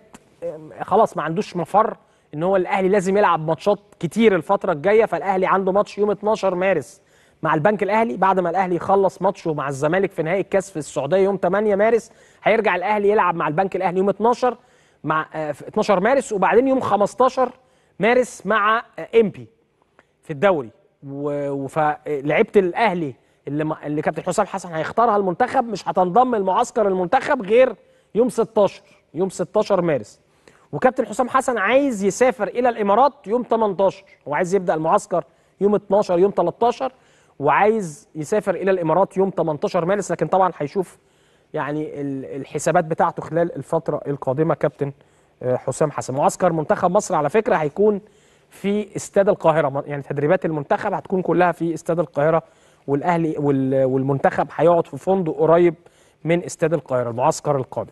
خلاص ما عندوش مفر ان هو الاهلي لازم يلعب ماتشات كتير الفتره الجايه فالاهلي عنده ماتش يوم 12 مارس مع البنك الاهلي بعد ما الاهلي يخلص ماتشه مع الزمالك في نهائي الكاس في السعوديه يوم 8 مارس هيرجع الاهلي يلعب مع البنك الاهلي يوم 12 مع 12 آه، مارس وبعدين يوم 15 مارس مع آه، امبي في الدوري وفلعبت الاهلي اللي, اللي كابتن حسام حسن هيختارها المنتخب مش هتنضم لمعسكر المنتخب غير يوم 16 يوم 16 مارس وكابتن حسام حسن عايز يسافر الى الامارات يوم 18 هو عايز يبدا المعسكر يوم 12 يوم 13 وعايز يسافر الى الامارات يوم 18 مارس لكن طبعا هيشوف يعني الحسابات بتاعته خلال الفتره القادمه كابتن آه، حسام حسن معسكر منتخب مصر على فكره هيكون في استاد القاهره يعني تدريبات المنتخب هتكون كلها في استاد القاهره والاهلي والمنتخب هيقعد في فندق قريب من استاد القاهره المعسكر القادم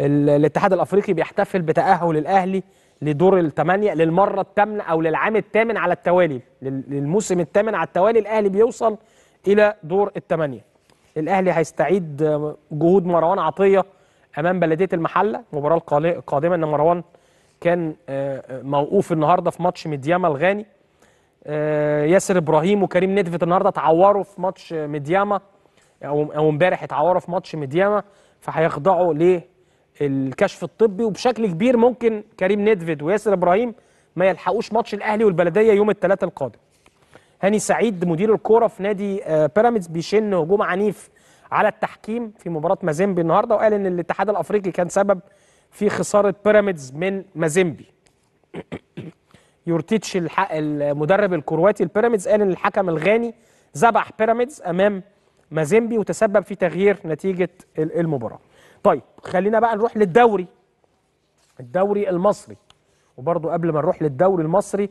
الاتحاد الافريقي بيحتفل بتاهل الاهلي لدور الثمانيه للمره الثامنه او للعام الثامن على التوالي للموسم الثامن على التوالي الاهلي بيوصل الى دور الثمانيه الاهلي هيستعيد جهود مروان عطيه امام بلديه المحله المباراه القادمه ان مروان كان آه، آه، موقوف النهارده في ماتش مدياما الغاني آه، ياسر ابراهيم وكريم نيدفيد النهارده اتعوروا في ماتش ميدياما او او امبارح اتعوروا في ماتش ميدياما فهيخضعوا للكشف الطبي وبشكل كبير ممكن كريم نيدفيد وياسر ابراهيم ما يلحقوش ماتش الاهلي والبلديه يوم الثلاثاء القادم. هاني سعيد مدير الكوره في نادي آه، بيراميدز بيشن هجوم عنيف على التحكيم في مباراه مازيمبي النهارده وقال ان الاتحاد الافريقي كان سبب في خساره بيراميدز من مازيمبي. يورتيتش المدرب الكرواتي البيراميدز قال ان الحكم الغاني ذبح بيراميدز امام مازيمبي وتسبب في تغيير نتيجه المباراه. طيب خلينا بقى نروح للدوري الدوري المصري وبرضه قبل ما نروح للدوري المصري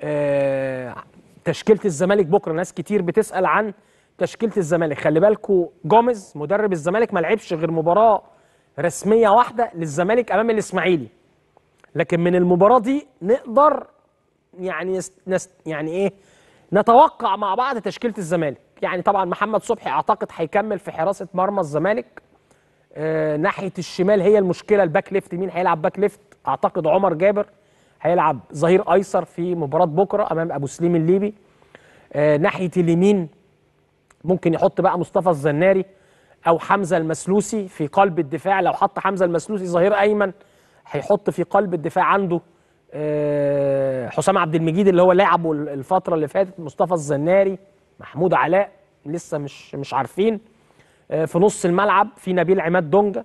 آه تشكيله الزمالك بكره ناس كتير بتسال عن تشكيله الزمالك خلي بالكوا جوميز مدرب الزمالك ما لعبش غير مباراه رسميه واحده للزمالك امام الاسماعيلي لكن من المباراه دي نقدر يعني نست يعني ايه نتوقع مع بعض تشكيله الزمالك يعني طبعا محمد صبحي اعتقد هيكمل في حراسه مرمى الزمالك آه ناحيه الشمال هي المشكله الباك ليفت مين هيلعب باك ليفت اعتقد عمر جابر هيلعب ظهير ايسر في مباراه بكره امام ابو سليم الليبي آه ناحيه اليمين ممكن يحط بقى مصطفى الزناري او حمزه المسلوسي في قلب الدفاع لو حط حمزه المسلوسي ظهير ايمن هيحط في قلب الدفاع عنده آه، حسام عبد المجيد اللي هو لعبه الفتره اللي فاتت مصطفى الزناري محمود علاء لسه مش مش عارفين آه، في نص الملعب في نبيل عماد دونجا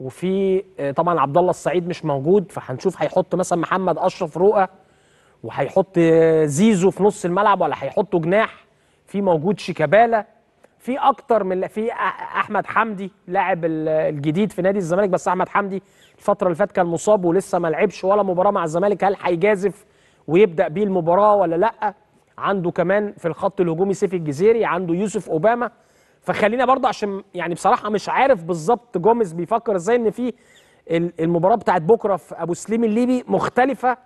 وفي آه، طبعا عبد الله السعيد مش موجود فهنشوف هيحط مثلا محمد اشرف رؤى وهيحط زيزو في نص الملعب ولا هيحطه جناح في موجود شيكابالا في اكتر من في احمد حمدي لاعب الجديد في نادي الزمالك بس احمد حمدي الفتره اللي فاتت كان مصاب ولسه ما لعبش ولا مباراه مع الزمالك هل هيجازف ويبدا بيه المباراه ولا لا عنده كمان في الخط الهجومي سيف الجزيري عنده يوسف اوباما فخلينا برضه عشان يعني بصراحه مش عارف بالظبط جوميز بيفكر ازاي ان في المباراه بتاعت بكره في ابو سليم الليبي مختلفه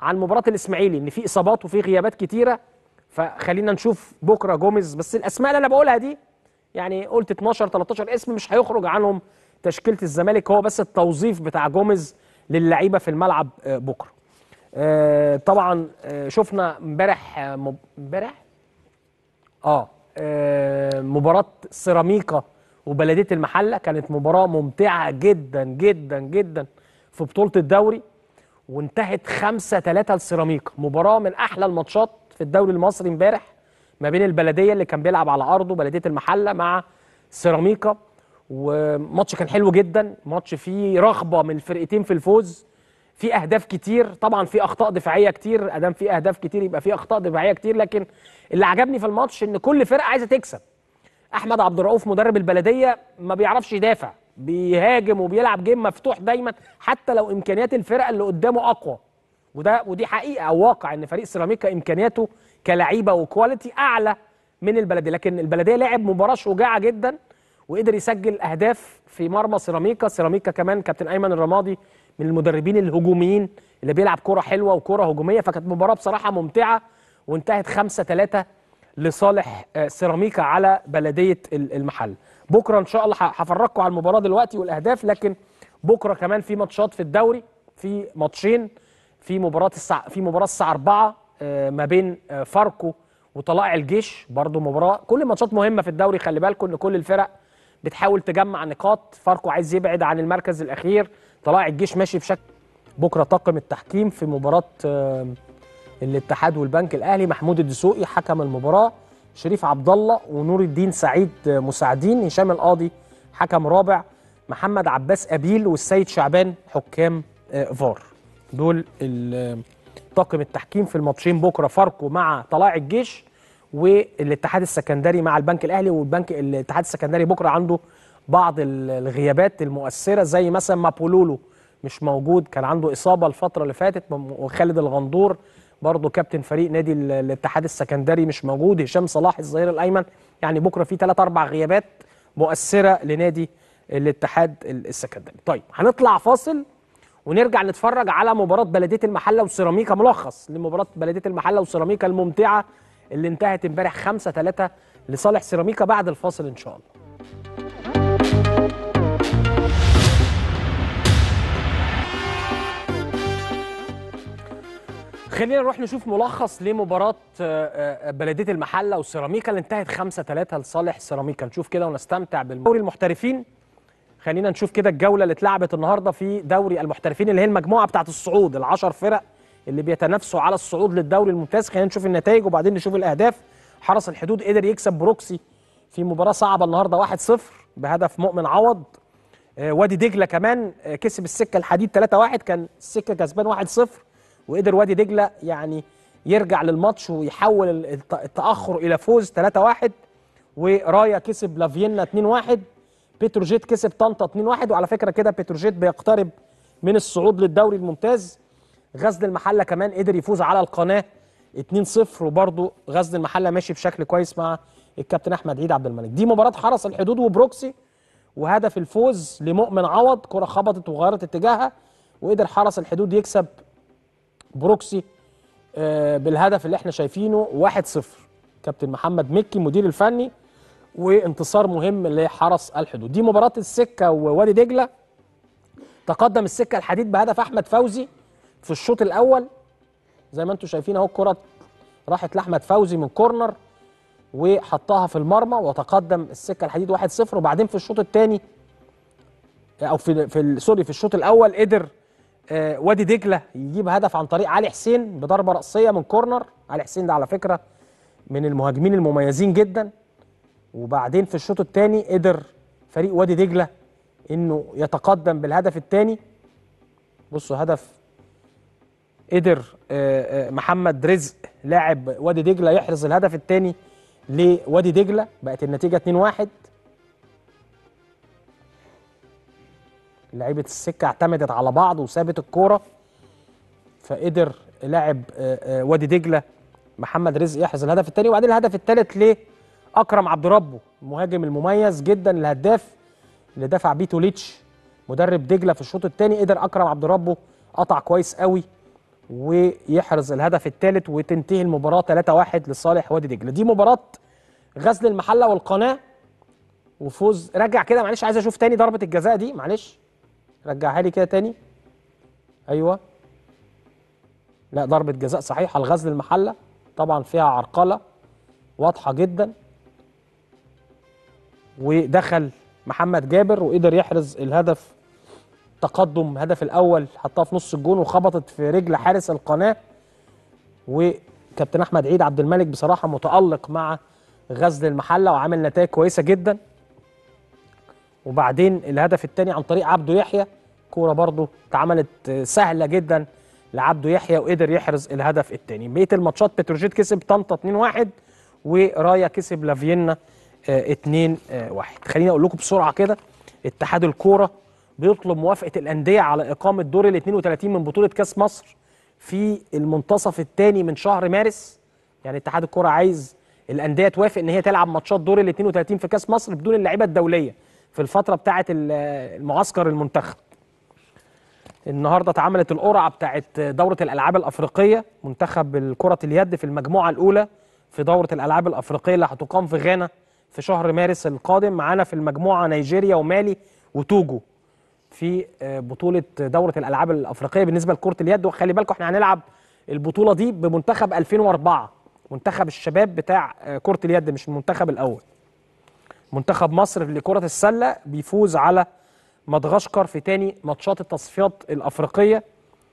عن مباراه الاسماعيلي ان في اصابات وفي غيابات كتيره فخلينا نشوف بكره جوميز بس الاسماء اللي انا بقولها دي يعني قلت 12 13 اسم مش هيخرج عنهم تشكيله الزمالك هو بس التوظيف بتاع جوميز للعيبه في الملعب آه، بكره آه، طبعا آه، شفنا امبارح امبارح اه مباراه سيراميكا وبلديه المحله كانت مباراه ممتعه جدا جدا جدا في بطوله الدوري وانتهت 5 3 لسيراميكا مباراه من احلى الماتشات في الدوري المصري امبارح ما بين البلديه اللي كان بيلعب على ارضه بلديه المحله مع سيراميكا وماتش كان حلو جدا ماتش فيه رغبه من الفرقتين في الفوز في اهداف كتير طبعا في اخطاء دفاعيه كتير ادام في اهداف كتير يبقى في اخطاء دفاعيه كتير لكن اللي عجبني في الماتش ان كل فرقه عايزه تكسب احمد عبد الرؤوف مدرب البلديه ما بيعرفش يدافع بيهاجم وبيلعب جيم مفتوح دايما حتى لو امكانيات الفرقه اللي قدامه اقوى وده ودي حقيقه او واقع ان فريق سيراميكا امكانياته كلعيبه وكواليتي اعلى من البلديه لكن البلديه لعب مباراه شجاعه جدا وقدر يسجل اهداف في مرمى سيراميكا سيراميكا كمان كابتن ايمن الرمادي من المدربين الهجوميين اللي بيلعب كره حلوه وكره هجوميه فكانت مباراه بصراحه ممتعه وانتهت 5 3 لصالح آه، سيراميكا على بلديه المحل بكره ان شاء الله هفرجكم على المباراه دلوقتي والاهداف لكن بكره كمان في ماتشات في الدوري في ماتشين في مباراه الساعه في مباراه الساعه 4 آه، ما بين آه، فاركو وطلائع الجيش برضو مباراه كل الماتشات مهمه في الدوري خلي بالكم ان كل الفرق بتحاول تجمع نقاط فاركو عايز يبعد عن المركز الاخير طلائع الجيش ماشي بشكل بكره طاقم التحكيم في مباراه آه، الاتحاد والبنك الاهلي محمود الدسوقي حكم المباراه شريف عبد الله ونور الدين سعيد مساعدين هشام القاضي حكم رابع محمد عباس ابيل والسيد شعبان حكام فار دول طاقم التحكيم في الماتشين بكره فاركو مع طلائع الجيش والاتحاد السكندري مع البنك الاهلي والبنك الاتحاد السكندري بكره عنده بعض الغيابات المؤثره زي مثلا مابولولو مش موجود كان عنده اصابه الفتره اللي فاتت وخالد الغندور برضه كابتن فريق نادي الاتحاد السكندري مش موجود هشام صلاح الظهير الايمن يعني بكره في ثلاث اربع غيابات مؤثره لنادي الاتحاد السكندري طيب هنطلع فاصل ونرجع نتفرج على مباراه بلديه المحله وسيراميكا ملخص لمباراه بلديه المحله وسيراميكا الممتعه اللي انتهت امبارح 5 3 لصالح سيراميكا بعد الفاصل ان شاء الله خلينا نروح نشوف ملخص لمباراة آه، آه، بلدية المحلة وسيراميكا اللي انتهت 5-3 لصالح سيراميكا نشوف كده ونستمتع بالدوري المحترفين خلينا نشوف كده الجوله اللي اتلعبت النهارده في دوري المحترفين اللي هي المجموعه بتاعه الصعود ال10 فرق اللي بيتنافسوا على الصعود للدوري الممتاز خلينا نشوف النتائج وبعدين نشوف الاهداف حرس الحدود قدر يكسب بروكسي في مباراه صعبه النهارده 1-0 بهدف مؤمن عوض آه، وادي دجله كمان آه، كسب السكه الحديد 3-1 كان السكه كسبان 1-0 وقدر وادي دجله يعني يرجع للماتش ويحول التاخر الى فوز 3-1 ورايا كسب لافينا 2-1 بتروجيت كسب طنطا 2-1 وعلى فكره كده بتروجيت بيقترب من الصعود للدوري الممتاز غزل المحله كمان قدر يفوز على القناه 2-0 وبرده غزل المحله ماشي بشكل كويس مع الكابتن احمد عيد عبد الملك دي مباراه حرس الحدود وبروكسي وهدف الفوز لمؤمن عوض كره خبطت وغيرت اتجاهها وقدر حرس الحدود يكسب بروكسي آه، بالهدف اللي احنا شايفينه 1-0 كابتن محمد مكي مدير الفني وانتصار مهم لحرس الحدود دي مباراة السكة ووادي دجلة تقدم السكة الحديد بهدف أحمد فوزي في الشوط الأول زي ما انتم شايفين أهو الكرة راحت لأحمد فوزي من كورنر وحطها في المرمى وتقدم السكة الحديد 1-0 وبعدين في الشوط الثاني أو في في سوري في الشوط الأول قدر آه، وادي دجلة يجيب هدف عن طريق علي حسين بضربة رأسية من كورنر علي حسين ده على فكرة من المهاجمين المميزين جدا وبعدين في الشوط الثاني قدر فريق وادي دجله انه يتقدم بالهدف الثاني بصوا هدف قدر آه، آه، محمد رزق لاعب وادي دجله يحرز الهدف الثاني لوادي دجله بقت النتيجه 2-1 لعيبه السكه اعتمدت على بعض وسابت الكوره فقدر لاعب آه، وادي دجله محمد رزق يحرز الهدف الثاني وبعدين الهدف الثالث ليه اكرم عبد ربه المهاجم المميز جدا الهداف اللي دفع بيه توليتش مدرب دجله في الشوط الثاني قدر اكرم عبد ربه قطع كويس قوي ويحرز الهدف الثالث وتنتهي المباراه 3-1 لصالح وادي دجله دي مباراه غزل المحله والقناه وفوز رجع كده معلش عايز اشوف تاني ضربه الجزاء دي معلش رجعها لي كده تاني ايوه لا ضربه جزاء صحيحه لغزل المحله طبعا فيها عرقله واضحه جدا ودخل محمد جابر وقدر يحرز الهدف تقدم هدف الاول حطها في نص الجون وخبطت في رجل حارس القناه وكابتن احمد عيد عبد الملك بصراحه متالق مع غزل المحله وعامل نتائج كويسه جدا وبعدين الهدف الثاني عن طريق عبده يحيى كوره برضه اتعملت سهله جدا لعبده يحيى وقدر يحرز الهدف الثاني بقيه الماتشات بتروجيت كسب طنطا 2-1 ورايا كسب لافيينا 2 آه، 1 آه، خليني اقول لكم بسرعه كده اتحاد الكوره بيطلب موافقه الانديه على اقامه دور ال 32 من بطوله كاس مصر في المنتصف الثاني من شهر مارس يعني اتحاد الكوره عايز الانديه توافق ان هي تلعب ماتشات دور ال 32 في كاس مصر بدون اللعيبه الدوليه في الفتره بتاعه آه، المعسكر المنتخب النهارده اتعملت القرعه بتاعه دوره الالعاب الافريقيه منتخب كره اليد في المجموعه الاولى في دوره الالعاب الافريقيه اللي هتقام في غانا في شهر مارس القادم معانا في المجموعه نيجيريا ومالي وتوجو في آه، بطوله دوره الالعاب الافريقيه بالنسبه لكره اليد وخلي بالكم احنا هنلعب البطوله دي بمنتخب 2004 منتخب الشباب بتاع آه، كره اليد مش المنتخب الاول منتخب مصر لكره السله بيفوز على مدغشقر في تاني ماتشات التصفيات الافريقيه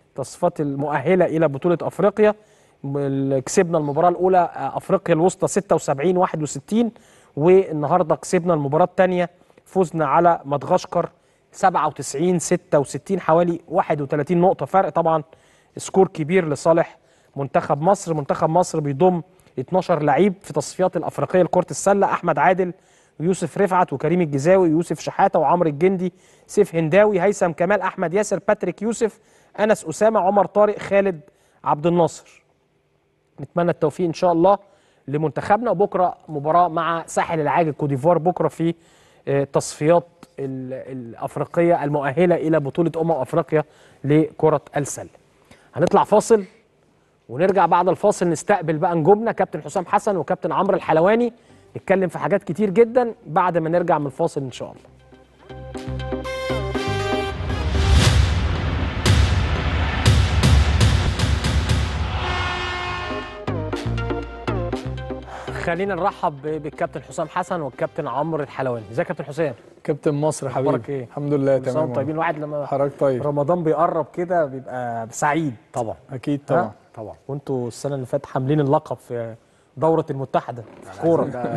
التصفيات المؤهله الى بطوله افريقيا كسبنا المباراه الاولى آه، افريقيا الوسطى 76 61 والنهارده كسبنا المباراه الثانيه فوزنا على مدغشقر 97 66 حوالي 31 نقطه فرق طبعا سكور كبير لصالح منتخب مصر منتخب مصر بيضم 12 لعيب في تصفيات الافريقيه لكره السله احمد عادل يوسف رفعت وكريم الجزاوي يوسف شحاته وعمرو الجندي سيف هنداوي هيثم كمال احمد ياسر باتريك يوسف انس اسامه عمر طارق خالد عبد الناصر نتمنى التوفيق ان شاء الله لمنتخبنا وبكره مباراه مع ساحل العاج الكوديفوار بكره في آه، تصفيات الافريقيه المؤهله الى بطوله امم افريقيا لكره السله. هنطلع فاصل ونرجع بعد الفاصل نستقبل بقى نجومنا كابتن حسام حسن وكابتن عمرو الحلواني نتكلم في حاجات كتير جدا بعد ما نرجع من الفاصل ان شاء الله. خلينا نرحب بالكابتن حسام حسن والكابتن عمرو الحلواني ازيك يا كابتن حسام كابتن مصر حبيبي اخبارك ايه الحمد لله تمام طيبين الواحد لما حضرتك طيب رمضان بيقرب كده بيبقى سعيد طبعا اكيد طبعا طبعا وانتوا السنه اللي فاتت حاملين اللقب في دورة المتحدة كورة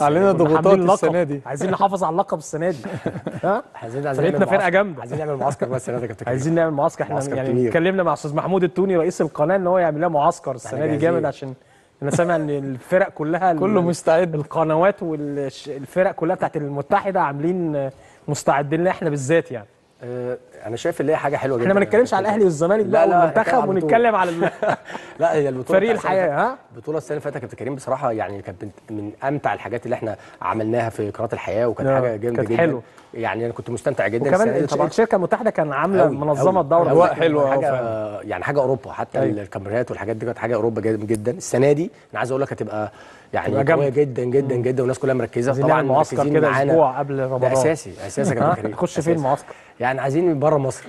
علينا ضغوطات السنة دي عايزين نحافظ على اللقب السنة دي ها عايزين عايزين فرقة جامدة عايزين نعمل معسكر بس السنة دي كابتن عايزين نعمل معسكر احنا يعني اتكلمنا مع استاذ محمود التوني رئيس القناة ان هو يعمل لنا معسكر السنة دي جامد عشان انا سامع ان الفرق كلها كله مستعد القنوات والفرق كلها بتاعت المتحده عاملين مستعدين احنا بالذات يعني آه، انا شايف اللي هي حاجه حلوه جدا احنا ما يعني، نتكلمش على الاهلي والزمالك بقى والمنتخب ونتكلم على الم... لا هي البطوله فريق الحياه ها البطوله السنه اللي فاتت كابتن كريم بصراحه يعني كانت من امتع الحاجات اللي احنا عملناها في قناه الحياه وكانت آه، حاجه جامده جدا حلو يعني انا كنت مستمتع جدا وكمان طبعا الشركه المتحده كان عامله منظمه الدوره حلوه حاجه فهم. يعني حاجه اوروبا حتى أيوة. الكاميرات والحاجات دي كانت حاجه اوروبا جدا السنه دي انا عايز اقول لك هتبقى يعني قويه جدا جدا جدا والناس كلها مركزه طبعا معسكر كده اسبوع قبل رمضان ده اساسي اساسي يا كابتن كريم فين معسكر يعني عايزين من بره مصر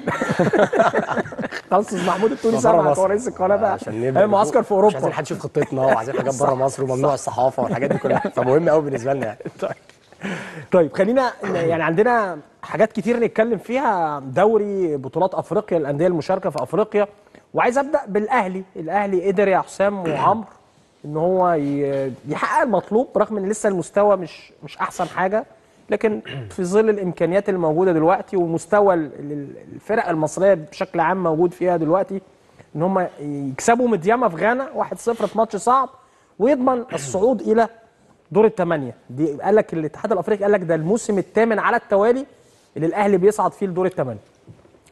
خلاص محمود التوني سامع كواليس القناه بقى عشان نبقى معسكر في اوروبا عايزين حد يشوف خطتنا وعايزين حاجات بره مصر وممنوع الصحافه والحاجات دي كلها فمهم قوي بالنسبه لنا يعني طيب طيب خلينا يعني عندنا حاجات كتير نتكلم فيها دوري بطولات افريقيا الانديه المشاركه في افريقيا وعايز ابدا بالاهلي الاهلي قدر يا حسام وعمرو ان هو يحقق المطلوب رغم ان لسه المستوى مش مش احسن حاجه لكن في ظل الامكانيات الموجوده دلوقتي ومستوى الفرق المصريه بشكل عام موجود فيها دلوقتي ان هم يكسبوا مدياما في غانا 1-0 في ماتش صعب ويضمن الصعود الى دور الثمانيه دي قال لك الاتحاد الافريقي قال لك ده الموسم الثامن على التوالي اللي الاهلي بيصعد فيه لدور الثمانيه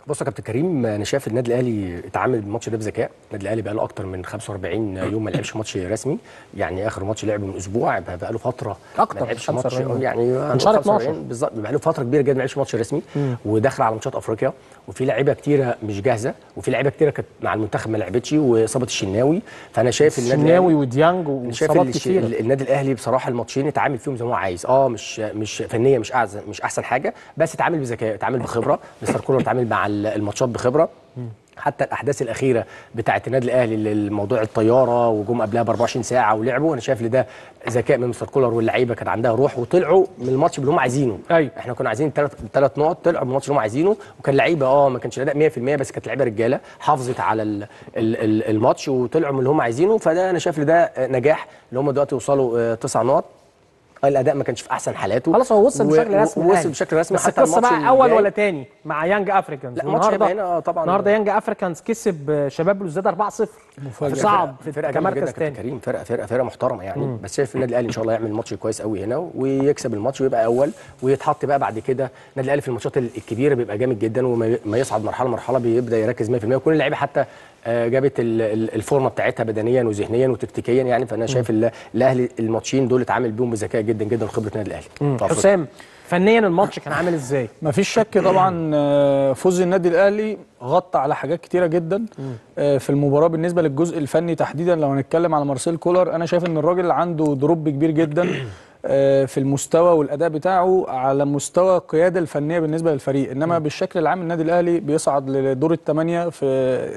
بص يا كابتن كريم انا شايف النادي الاهلي اتعامل بالماتش ده بذكاء، النادي الاهلي بقى له اكتر من 45 يوم ما لعبش ماتش رسمي، يعني اخر ماتش لعبه من اسبوع بقى له فتره اكتر ما لعبش ماتش يعني من شهر 12 بالظبط بقى له فتره كبيره جدا ما لعبش ماتش رسمي وداخل على ماتشات افريقيا وفي لعيبه كتيره مش جاهزه وفي لعيبه كتيره كانت مع المنتخب ما لعبتش واصابه الشناوي فانا شايف النادي الشناوي وديانج واصابات كتير النادي الاهلي بصراحه الماتشين اتعامل فيهم زي ما هو عايز اه مش مش فنيه مش مش احسن حاجه بس اتعامل بذكاء اتعامل بخبره مستر كولر اتعامل مع الماتشات بخبره حتى الاحداث الاخيره بتاعه النادي الاهلي لموضوع الطياره وجم قبلها ب 24 ساعه ولعبوا انا شايف ان ده ذكاء من مستر كولر واللعيبه كانت عندها روح وطلعوا من الماتش اللي هم عايزينه أيوة. احنا كنا عايزين ثلاث نقط طلعوا من الماتش اللي هم عايزينه وكان لعيبه اه ما كانش الاداء 100% بس كانت لعيبه رجاله حافظت على الماتش وطلعوا من اللي هم عايزينه فده انا شايف ان ده نجاح اللي هم دلوقتي وصلوا آه، تسع نقط الاداء ما كانش في احسن حالاته خلاص هو وصل يعني. بشكل رسمي وصل بشكل رسمي حتى بس القصه بقى اول ولا تاني مع يانج افريكانز لا الماتش آه، طبعا النهارده يانج افريكانز كسب آه، شباب بلوزداد 4-0 في صعب فرقه كمركز تاني كريم فرقه فرقه فرقه محترمه يعني مم. بس شايف النادي الاهلي ان شاء الله يعمل ماتش كويس قوي هنا ويكسب الماتش ويبقى اول ويتحط بقى بعد كده النادي الاهلي في الماتشات الكبيره بيبقى جامد جدا وما يصعد مرحله مرحله بيبدا يركز 100% وكل اللعيبه حتى آه، جابت الفورمه بتاعتها بدنيا وذهنيا وتكتيكيا يعني فانا شايف الاهلي الماتشين دول اتعامل بيهم بذكاء جدا جدا خبره النادي الاهلي حسام فنيا الماتش كان عامل ازاي؟ مفيش شك طبعا آه، فوز النادي الاهلي غطى على حاجات كتيره جدا آه، في المباراه بالنسبه للجزء الفني تحديدا لو هنتكلم على مارسيل كولر انا شايف ان الراجل عنده دروب كبير جدا آه، في المستوى والاداء بتاعه على مستوى القياده الفنيه بالنسبه للفريق انما بالشكل العام النادي الاهلي بيصعد لدور الثمانيه في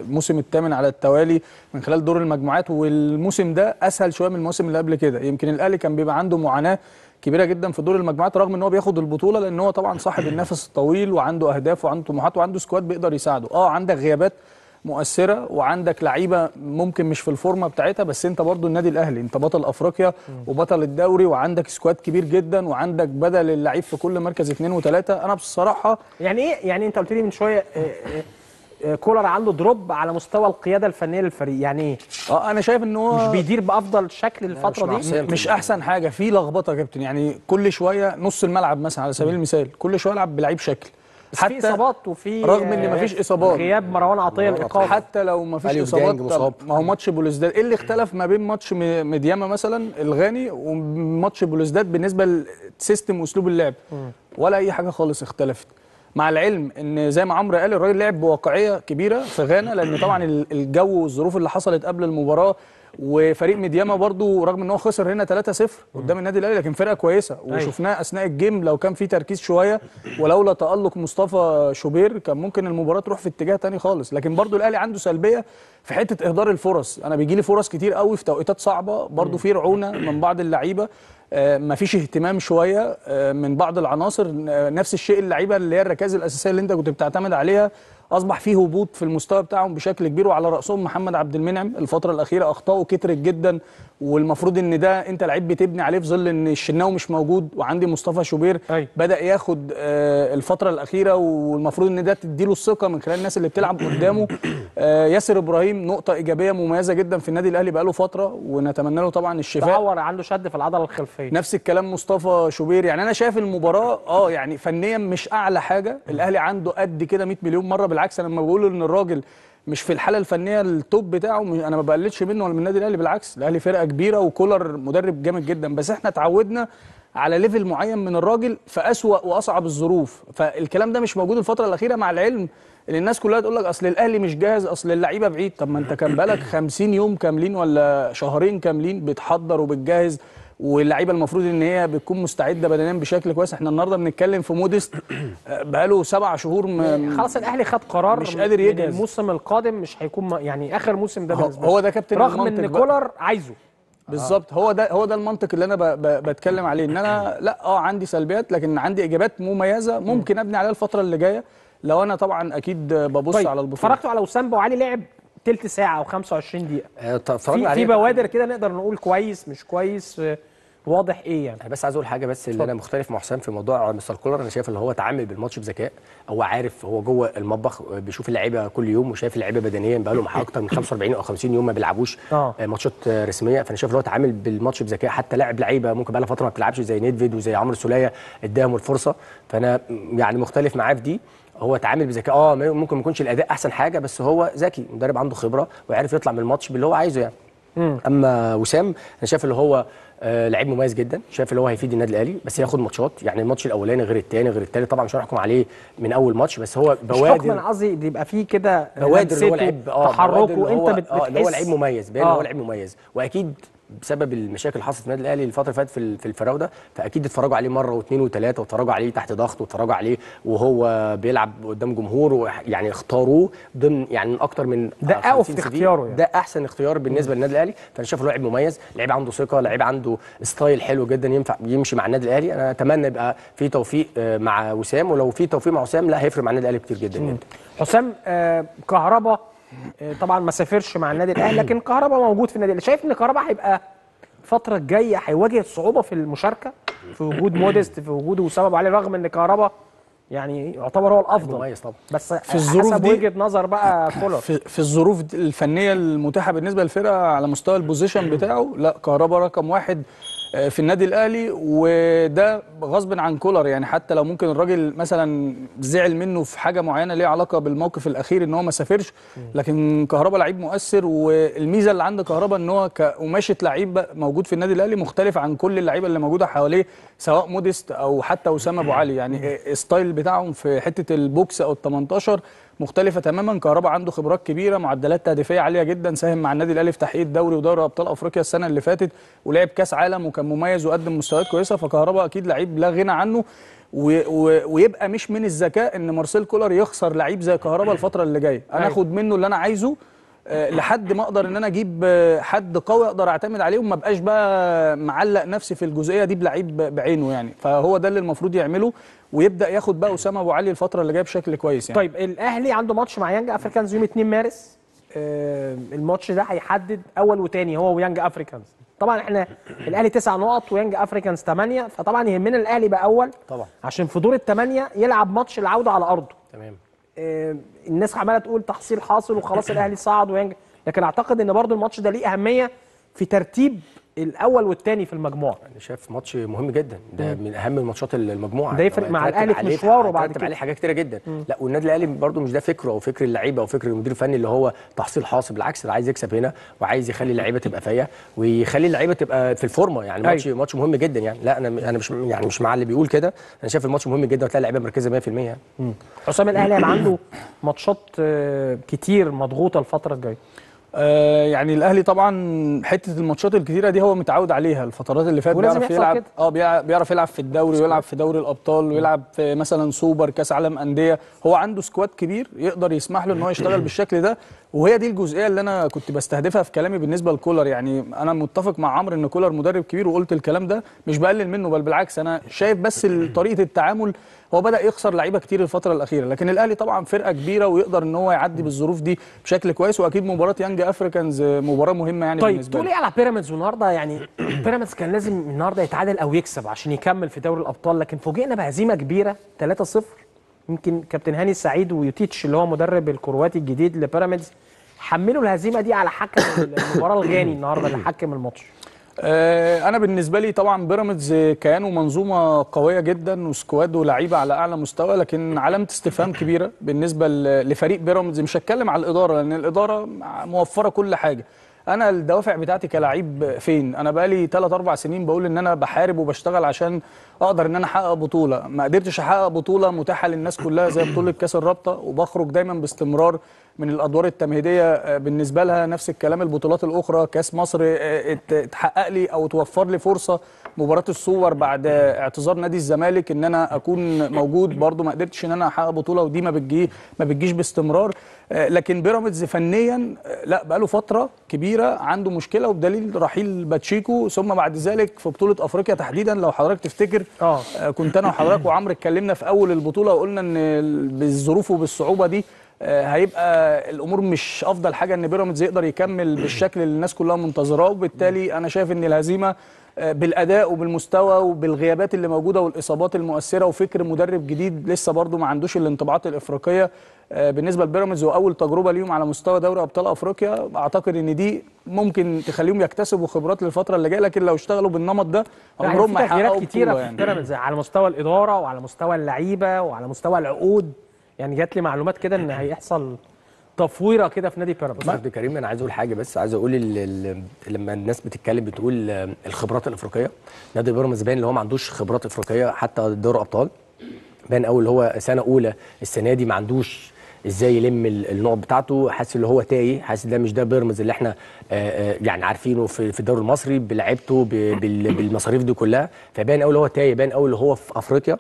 الموسم الثامن على التوالي من خلال دور المجموعات والموسم ده اسهل شويه من الموسم اللي قبل كده يمكن الاهلي كان بيبقى عنده معاناه كبيره جدا في دور المجموعات رغم ان هو بياخد البطوله لان هو طبعا صاحب النفس الطويل وعنده اهداف وعنده طموحات وعنده سكواد بيقدر يساعده اه عندك غيابات مؤثره وعندك لعيبه ممكن مش في الفورمه بتاعتها بس انت برضو النادي الاهلي انت بطل افريقيا وبطل الدوري وعندك سكواد كبير جدا وعندك بدل اللعيب في كل مركز اثنين وثلاثه انا بصراحه يعني ايه يعني انت قلت لي من شويه آه، آه، آه، كولر عنده دروب على مستوى القياده الفنيه للفريق يعني ايه اه انا شايف ان هو مش بيدير بافضل شكل الفتره مش دي مش احسن حاجه في لخبطه يا كابتن يعني كل شويه نص الملعب مثلا على سبيل المثال كل شويه العب بلعيب شكل حتى في اصابات وفي رغم ان مفيش آه، اصابات غياب مروان عطيه الايقاف حتى لو مفيش اصابات ما هو ماتش بولوزداد ايه اللي اختلف ما بين ماتش مدياما مثلا الغاني وماتش بولوزداد بالنسبه لسيستم واسلوب اللعب ولا اي حاجه خالص اختلفت مع العلم ان زي ما عمرو قال الراجل لعب بواقعيه كبيره في غانا لان طبعا الجو والظروف اللي حصلت قبل المباراه وفريق مدياما برضو رغم ان هو خسر هنا 3-0 قدام النادي الاهلي لكن فرقه كويسه أيوة. وشفناه اثناء الجيم لو كان في تركيز شويه ولولا تالق مصطفى شوبير كان ممكن المباراه تروح في اتجاه تاني خالص لكن برضو الاهلي عنده سلبيه في حته اهدار الفرص انا بيجي لي فرص كتير قوي في توقيتات صعبه برضو في رعونه من بعض اللعيبه آه، ما فيش اهتمام شويه آه، من بعض العناصر نفس الشيء اللعيبه اللي هي الركائز الاساسيه اللي انت كنت بتعتمد عليها اصبح فيه هبوط في المستوى بتاعهم بشكل كبير وعلى راسهم محمد عبد المنعم الفتره الاخيره اخطاءه كترت جدا والمفروض ان ده انت لعيب بتبني عليه في ظل ان الشناوي مش موجود وعندي مصطفى شوبير أي. بدا ياخد آه الفتره الاخيره والمفروض ان ده تديله الثقه من خلال الناس اللي بتلعب قدامه آه ياسر ابراهيم نقطه ايجابيه مميزه جدا في النادي الاهلي بقاله فتره ونتمنى له طبعا الشفاء تعور عنده شد في العضله الخلفيه نفس الكلام مصطفى شوبير يعني انا شايف المباراه اه يعني فنيا مش اعلى حاجه الاهلي عنده قد كده 100 مليون مره بالعكس انا لما بقول ان الراجل مش في الحاله الفنيه التوب بتاعه انا ما بقللش منه ولا من النادي الاهلي بالعكس الاهلي فرقه كبيره وكولر مدرب جامد جدا بس احنا اتعودنا على ليفل معين من الراجل في اسوا واصعب الظروف فالكلام ده مش موجود الفتره الاخيره مع العلم ان الناس كلها تقول لك اصل الاهلي مش جاهز اصل اللعيبه بعيد طب ما انت كان بالك 50 يوم كاملين ولا شهرين كاملين بتحضر وبتجهز واللعيبه المفروض ان هي بتكون مستعده بدنيا بشكل كويس احنا النهارده بنتكلم في موديست آه، بقاله سبع شهور م... يعني خلاص الاهلي خد قرار مش قادر يجهز الموسم القادم مش هيكون يعني اخر موسم ده بالنسبه هو ده كابتن رغم ان كولر عايزه بالظبط هو ده هو ده المنطق اللي انا ب ب بتكلم عليه ان انا لا اه عندي سلبيات لكن عندي ايجابات مميزه ممكن ابني عليها الفتره اللي جايه لو انا طبعا اكيد ببص طيب على البطوله اتفرجتوا على وسام وعلي علي لعب تلت ساعه او 25 دقيقه آه، في بوادر كده نقدر نقول كويس مش كويس واضح ايه يعني انا بس عايز اقول حاجه بس اللي انا مختلف مع حسام في موضوع مستر كولر انا شايف ان هو اتعامل بالماتش بذكاء هو عارف هو جوه المطبخ بيشوف اللعيبه كل يوم وشايف اللعيبه بدنيا بقى لهم اكتر من 45 او 50 يوم ما بيلعبوش آه. آه. ماتشات رسميه فانا شايف ان هو اتعامل بالماتش بذكاء حتى لاعب لعيبه ممكن بقى لها فتره ما بتلعبش زي نيدفيد وزي عمرو سوليه اداهم الفرصه فانا يعني مختلف معاه في دي هو اتعامل بذكاء اه ممكن ما يكونش الاداء احسن حاجه بس هو ذكي مدرب عنده خبره وعارف يطلع من الماتش باللي هو عايزه يعني مم. اما وسام انا شايف اللي هو آه لعيب مميز جدا شايف اللي هو هيفيد النادي الاهلي بس هياخد ماتشات يعني الماتش الاولاني غير الثاني غير الثالث طبعا مش هنحكم عليه من اول ماتش بس هو بوادر مش حكم عظي بيبقى فيه كده بوادر اللي هو لعيب اه تحركه انت بتحس اه اللي هو لعيب مميز باين هو آه. لعيب مميز واكيد بسبب المشاكل اللي حصلت في النادي الاهلي الفتره اللي فاتت في الفراوده فاكيد اتفرجوا عليه مره واثنين وثلاثه واتفرجوا عليه تحت ضغط واتفرجوا عليه وهو بيلعب قدام جمهور يعني اختاروه ضمن يعني اكتر من ده في اختياره يعني. ده احسن اختيار بالنسبه للنادي الاهلي فانا شايفه لاعب مميز لعيب عنده ثقه لعيب عنده ستايل حلو جدا ينفع يمشي مع النادي الاهلي انا اتمنى يبقى في توفيق آه، مع وسام ولو في توفيق مع وسام لا هيفرق مع النادي الاهلي كتير جدا يعني. حسام آه كهربا آه، طبعا ما سافرش مع النادي الاهلي لكن كهربا موجود في النادي الاهلي شايف ان كهربا هيبقى الفتره الجايه هيواجه صعوبه في المشاركه في وجود موديست في وجود وسبب عليه رغم ان كهربا يعني يعتبر هو الافضل مميز طبعا بس في الظروف حسب دي وجهه نظر بقى كولر في, في الظروف الفنيه المتاحه بالنسبه للفرقه على مستوى البوزيشن بتاعه لا كهربا رقم واحد آه، في النادي الاهلي وده غصب عن كولر يعني حتى لو ممكن الراجل مثلا زعل منه في حاجه معينه ليها علاقه بالموقف الاخير ان هو ما سافرش لكن كهربا لعيب مؤثر والميزه اللي عند كهربا ان هو كقماشه لعيب موجود في النادي الاهلي مختلف عن كل اللعيبه اللي موجوده حواليه سواء موديست او حتى اسامه ابو علي يعني الستايل بتاعهم في حته البوكس او ال 18 مختلفه تماما كهربا عنده خبرات كبيره معدلات تهديفيه عاليه جدا ساهم مع النادي الاهلي في تحقيق دوري ودوري ابطال افريقيا السنه اللي فاتت ولعب كاس عالم وكان مميز وقدم مستويات كويسه فكهربا اكيد لعيب لا غنى عنه و... و... ويبقى مش من الذكاء ان مارسيل كولر يخسر لعيب زي كهربا الفتره اللي جايه انا أيوه. اخد منه اللي انا عايزه آه، لحد ما اقدر ان انا اجيب آه، حد قوي اقدر اعتمد عليه وما بقاش بقى معلق نفسي في الجزئيه دي بلعيب بعينه يعني فهو ده اللي المفروض يعمله ويبدا ياخد بقى اسامه ابو علي الفتره اللي جايه بشكل كويس يعني طيب الاهلي عنده ماتش مع يانج افريكانز يوم 2 مارس آه الماتش ده هيحدد اول وتاني هو ويانج افريكانز طبعا احنا الاهلي تسع نقط ويانج افريكانز 8 فطبعا يهمنا الاهلي يبقى اول طبعا عشان في دور الثمانيه يلعب ماتش العوده على ارضه تمام آه الناس عماله تقول تحصيل حاصل وخلاص الاهلي صعد ويانج لكن اعتقد ان برضو الماتش ده ليه اهميه في ترتيب الاول والثاني في المجموعه انا شايف ماتش مهم جدا ده مم. من اهم الماتشات المجموعه ده يفرق مع الاهلي في مشواره بعد كده عليه حاجات كتيره جدا مم. لا والنادي الاهلي برده مش ده فكره وفكر اللعيبه وفكر المدير الفني اللي هو تحصيل حاصل بالعكس ده عايز يكسب هنا وعايز يخلي اللعيبه تبقى فايقه ويخلي اللعيبه تبقى في الفورمه يعني ماتش أيوه. ماتش مهم جدا يعني لا انا انا مش يعني مش مع اللي بيقول كده انا شايف الماتش مهم جدا وتلاقي اللعيبه مركزه 100% يعني حسام الاهلي هيبقى عنده ماتشات آه، كتير مضغوطه الفتره الجايه آه يعني الاهلي طبعا حته الماتشات الكتيره دي هو متعود عليها الفترات اللي فاتت بيعرف يلعب اه بيعرف يلعب في الدوري ويلعب في دوري الابطال ويلعب في مثلا سوبر كاس عالم انديه هو عنده سكواد كبير يقدر يسمح له ان هو يشتغل بالشكل ده وهي دي الجزئيه اللي انا كنت بستهدفها في كلامي بالنسبه لكولر يعني انا متفق مع عمرو ان كولر مدرب كبير وقلت الكلام ده مش بقلل منه بل بالعكس انا شايف بس طريقه التعامل هو بدا يخسر لعيبه كتير الفتره الاخيره لكن الاهلي طبعا فرقه كبيره ويقدر ان هو يعدي بالظروف دي بشكل كويس واكيد مباراه يانج افريكانز آه، مباراه مهمه يعني طيب بالنسبه طيب تقول ايه على بيراميدز النهارده يعني بيراميدز كان لازم النهارده يتعادل او يكسب عشان يكمل في دوري الابطال لكن فوجئنا بهزيمه كبيره 3-0 يمكن كابتن هاني السعيد ويوتيتش اللي هو مدرب الكرواتي الجديد لبيراميدز حملوا الهزيمه دي على حكم المباراه الغاني النهارده اللي حكم الماتش آه، انا بالنسبه لي طبعا بيراميدز كيان ومنظومه قويه جدا وسكواد ولاعيبه على اعلى مستوى لكن علامه استفهام كبيره بالنسبه لفريق بيراميدز مش هتكلم على الاداره لان الاداره موفره كل حاجه انا الدوافع بتاعتي كلاعب فين انا بقالي 3 4 سنين بقول ان انا بحارب وبشتغل عشان اقدر ان انا احقق بطوله ما قدرتش احقق بطوله متاحه للناس كلها زي بطوله كاس الرابطه وبخرج دايما باستمرار من الادوار التمهيديه آه، بالنسبه لها نفس الكلام البطولات الاخرى كاس مصر آه، آه، اتحقق لي او توفر لي فرصه مباراه الصور بعد اعتذار نادي الزمالك ان انا اكون موجود برده ما قدرتش ان انا احقق بطوله ودي ما بتجي ما بتجيش باستمرار لكن بيراميدز فنيا لا بقاله فتره كبيره عنده مشكله وبدليل رحيل باتشيكو ثم بعد ذلك في بطوله افريقيا تحديدا لو حضرتك تفتكر آه. كنت انا وحضرتك وعمرو اتكلمنا في اول البطوله وقلنا ان بالظروف وبالصعوبه دي آه، هيبقى الامور مش افضل حاجه ان بيراميدز يقدر يكمل بالشكل اللي الناس كلها منتظراه وبالتالي انا شايف ان الهزيمه آه، بالاداء وبالمستوى وبالغيابات اللي موجوده والاصابات المؤثره وفكر مدرب جديد لسه برضو ما عندوش الانطباعات الافريقيه آه، بالنسبه لبيراميدز واول تجربه ليهم على مستوى دوري ابطال افريقيا اعتقد ان دي ممكن تخليهم يكتسبوا خبرات للفتره اللي جايه لكن لو اشتغلوا بالنمط ده عمرهم ما هيحققوا تغييرات كتيره في يعني. بيراميدز يعني. على مستوى الاداره وعلى مستوى اللعيبه وعلى مستوى العقود يعني جات لي معلومات كده ان هيحصل تفويره كده في نادي بيراميدز عبد كريم انا عايز اقول حاجه بس عايز اقول لما الناس بتتكلم بتقول آه، الخبرات الافريقيه نادي بيراميدز باين اللي هو ما عندوش خبرات افريقيه حتى دوري ابطال باين قوي اللي هو سنه اولى السنه دي ما عندوش ازاي يلم النقط بتاعته حاسس اللي هو تايه حاسس ده مش ده بيراميدز اللي احنا آه، آه، يعني عارفينه في الدوري المصري بلعبته بالمصاريف دي كلها فباين قوي اللي هو تايه باين قوي اللي هو في افريقيا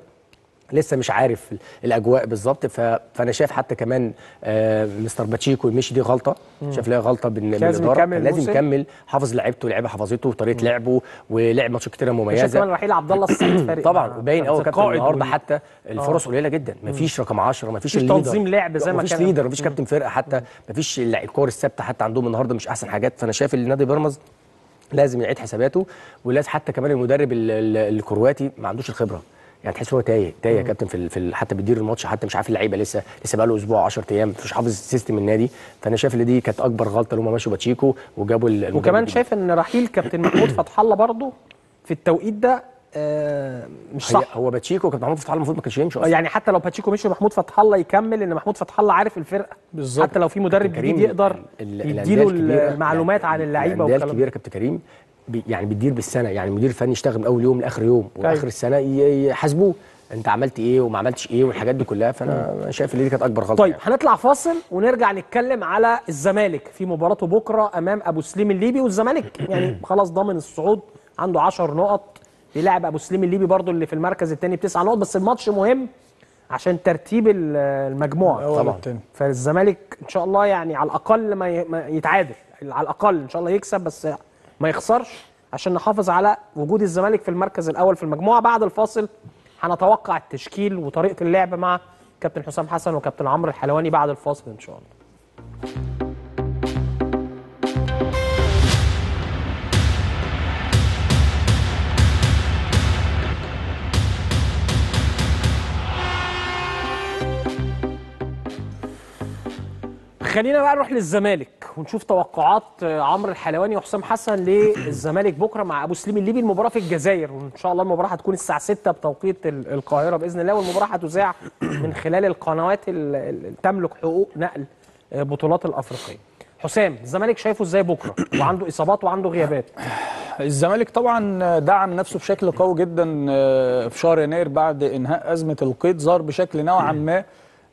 لسه مش عارف الاجواء بالظبط فانا شايف حتى كمان آه، مستر باتشيكو يمشي دي غلطه شايف لها غلطه من الاداره لازم يكمل حافظ لعيبته لعيبه حفظته وطريقه لعبه ولعب ماتشات كتيره مميزه كمان رحيل عبد الله السيد فارق طبعا وباين قوي كابتن النهارده حتى آه. الفرص قليله جدا مفيش رقم 10 مفيش تنظيم لعب زي ما كان مفيش ليدر مفيش كابتن فرقه حتى مفيش الكور الثابته حتى عندهم النهارده مش احسن حاجات فانا شايف النادي بيراميدز لازم يعيد حساباته ولازم حتى كمان المدرب الكرواتي ما عندوش الخبره يعني تحس هو تايه تايه يا كابتن في, في حتى بيدير الماتش حتى مش عارف اللعيبه لسه لسه بقى له اسبوع 10 ايام مش حافظ سيستم النادي فانا شايف ان دي كانت اكبر غلطه اللي هم مشوا باتشيكو وجابوا وكمان شايف ان رحيل كابتن محمود فتح الله برضه في التوقيت ده آه، مش صح هو باتشيكو كابتن محمود فتح الله المفروض ما كانش يمشي اصلا يعني حتى لو باتشيكو مشي محمود فتح الله يكمل ان محمود فتح الله عارف الفرقه بالظبط حتى لو في مدرب جديد يقدر يديله المعلومات عن اللعيبه وكده الكبيره كابتن كريم يعني بتدير بالسنه يعني المدير الفني يشتغل من اول يوم لاخر يوم طيب. واخر السنه يحاسبوه انت عملت ايه وما عملتش ايه والحاجات دي كلها فانا شايف ان دي كانت اكبر غلطه طيب يعني. هنطلع فاصل ونرجع نتكلم على الزمالك في مباراته بكره امام ابو سليم الليبي والزمالك يعني خلاص ضامن الصعود عنده 10 نقط بيلعب ابو سليم الليبي برضو اللي في المركز الثاني بتسع نقط بس الماتش مهم عشان ترتيب المجموعه طبعا فالزمالك ان شاء الله يعني على الاقل ما يتعادل على الاقل ان شاء الله يكسب بس ما يخسرش عشان نحافظ على وجود الزمالك في المركز الاول في المجموعه بعد الفاصل هنتوقع التشكيل وطريقه اللعب مع كابتن حسام حسن وكابتن عمرو الحلواني بعد الفاصل ان شاء الله خلينا بقى نروح للزمالك ونشوف توقعات آه، عمرو الحلواني وحسام حسن للزمالك بكره مع ابو سليم الليبي المباراه في الجزائر وان شاء الله المباراه هتكون الساعه 6 بتوقيت القاهره باذن الله والمباراه هتذاع من خلال القنوات اللي تملك حقوق نقل آه، بطولات الافريقيه. حسام الزمالك شايفه ازاي بكره وعنده اصابات وعنده غيابات الزمالك طبعا دعم نفسه بشكل قوي جدا آه، في شهر يناير بعد انهاء ازمه القيد ظهر بشكل نوعا ما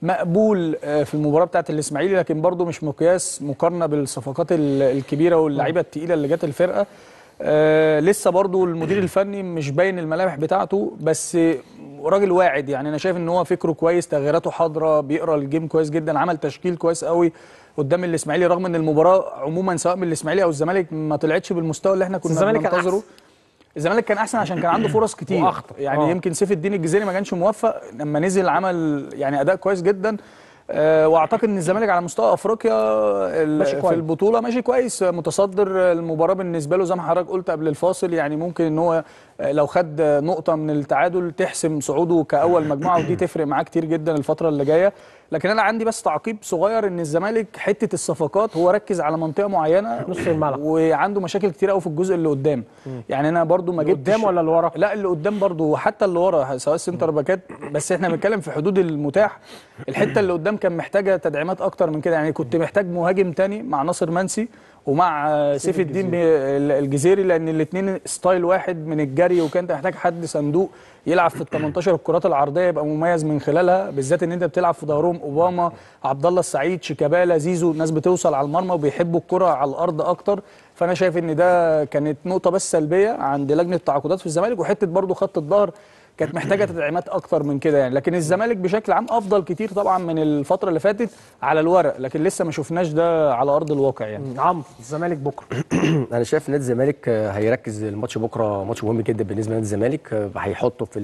مقبول آه، في المباراه بتاعه الاسماعيلي لكن برده مش مقياس مقارنه بالصفقات الكبيره واللعيبه الثقيله اللي جت الفرقه آه، لسه برضو المدير الفني مش باين الملامح بتاعته بس راجل واعد يعني انا شايف ان هو فكره كويس تغييراته حاضره بيقرا الجيم كويس جدا عمل تشكيل كويس قوي قدام الاسماعيلي رغم ان المباراه عموما سواء من الاسماعيلي او الزمالك ما طلعتش بالمستوى اللي احنا كنا بننتظره الزمالك كان احسن عشان كان عنده فرص كتير وأخطر. يعني أوه. يمكن سيف الدين الجزيري ما كانش موفق لما نزل عمل يعني اداء كويس جدا آه، واعتقد ان الزمالك على مستوى افريقيا في البطوله ماشي كويس متصدر المباراه بالنسبه له زي ما حضرتك قلت قبل الفاصل يعني ممكن ان هو لو خد نقطه من التعادل تحسم صعوده كاول مجموعه ودي تفرق معاه كتير جدا الفتره اللي جايه لكن انا عندي بس تعقيب صغير ان الزمالك حته الصفقات هو ركز على منطقه معينه نص الملعب وعنده مشاكل كتير قوي في الجزء اللي قدام يعني انا برده ما جبتش قدام ولا اللي ورا لا اللي قدام برده وحتى اللي ورا سواء سنتر باكات بس احنا بنتكلم في حدود المتاح الحته اللي قدام كان محتاجه تدعيمات اكتر من كده يعني كنت محتاج مهاجم تاني مع ناصر منسي ومع سيف الدين الجزيري لان الاثنين ستايل واحد من الجري وكان محتاج حد صندوق يلعب في ال 18 الكرات العرضيه يبقى مميز من خلالها بالذات ان انت بتلعب في ظهرهم اوباما عبد الله السعيد شيكابالا زيزو الناس بتوصل على المرمى وبيحبوا الكره على الارض اكتر فانا شايف ان ده كانت نقطه بس سلبيه عند لجنه التعاقدات في الزمالك وحته برده خط الظهر كانت محتاجه تدعيمات اكتر من كده يعني لكن الزمالك بشكل عام افضل كتير طبعا من الفتره اللي فاتت على الورق لكن لسه ما شفناش ده على ارض الواقع يعني عمرو الزمالك بكره انا شايف نادي الزمالك آه، هيركز الماتش بكره ماتش مهم جدا بالنسبه لنادي الزمالك آه، هيحطه في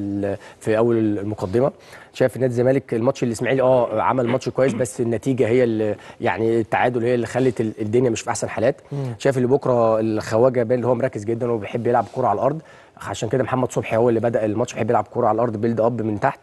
في اول المقدمه شايف نادي الزمالك الماتش الاسماعيلي اه عمل ماتش كويس بس النتيجه هي اللي يعني التعادل هي اللي خلت الدنيا مش في احسن حالات شايف اللي بكره الخواجه بان هو مركز جدا وبيحب يلعب كوره على الارض عشان كده محمد صبحي هو اللي بدا الماتش بيحب يلعب كوره على الارض بيلد اب من تحت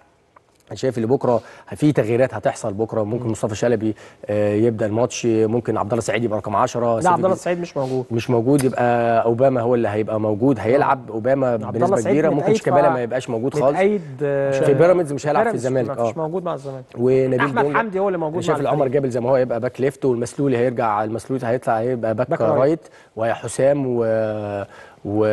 انا شايف ان بكره في تغييرات هتحصل بكره ممكن مصطفى شلبي آه، يبدا الماتش ممكن عبد الله السعيد يبقى رقم 10 لا عبد الله السعيد مش موجود مش موجود يبقى اوباما هو اللي هيبقى موجود هيلعب آه. اوباما بنسبه كبيره ممكن شيكابالا ما يبقاش موجود خالص آه، في بيراميدز مش هيلعب في الزمالك اه مش موجود مع الزمالك ونبيل احمد حمدي هو اللي موجود شايف العمر جابل زي ما هو يبقى باك ليفت والمسلولي هيرجع المسلولي هيطلع هيبقى باك, باك رايت وحسام و و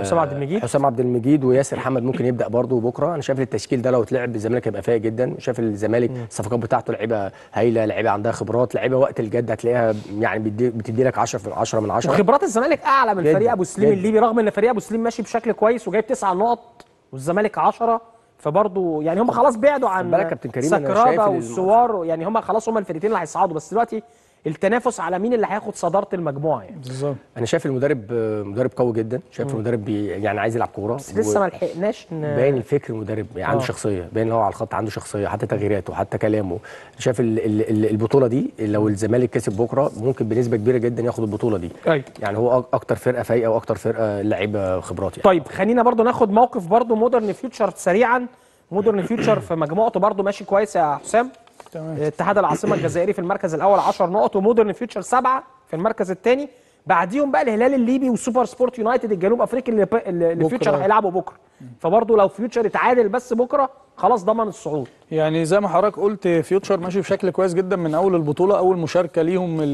حسام عبد المجيد حسام عبد المجيد وياسر حمد ممكن يبدا برضه بكره انا شايف التشكيل ده لو اتلعب الزمالك هيبقى فايق جدا شايف الزمالك الصفقات بتاعته لعيبه هايله لعيبه عندها خبرات لعيبه وقت الجد هتلاقيها يعني بتدي لك 10 في 10 من 10 خبرات الزمالك اعلى من فريق ابو سليم الليبي رغم ان فريق ابو سليم ماشي بشكل كويس وجايب 9 نقط والزمالك 10 فبرضه يعني هم خلاص بعدوا عن سكرابه والسوار يعني هم خلاص هم الفرقتين اللي هيصعدوا بس دلوقتي التنافس على مين اللي هياخد صداره المجموعه يعني بالظبط انا شايف المدرب مدرب قوي جدا شايف مم. المدرب يعني عايز يلعب كوره بس لسه ما لحقناش باين الفكر المدرب يعني عنده آه. شخصيه باين هو على الخط عنده شخصيه حتى تغييراته حتى كلامه شايف البطوله دي لو الزمالك كسب بكره ممكن بنسبه كبيره جدا ياخد البطوله دي أي. يعني هو اكتر فرقه فايقه واكتر فرقه لعيبه خبرات يعني. طيب خلينا برضو ناخد موقف برضو مودرن فيوتشر سريعا مودرن فيوتشر في مجموعته برضو ماشي كويس يا حسام تمام. اتحاد العاصمه الجزائري في المركز الاول 10 نقط ومودرن فيوتشر سبعه في المركز الثاني بعديهم بقى الهلال الليبي وسوبر سبورت يونايتد الجنوب افريقي اللي, اللي فيوتشر هيلعبوا بكره فبرضه لو فيوتشر اتعادل بس بكره خلاص ضمن الصعود يعني زي ما حضرتك قلت فيوتشر ماشي بشكل كويس جدا من اول البطوله اول مشاركه ليهم الـ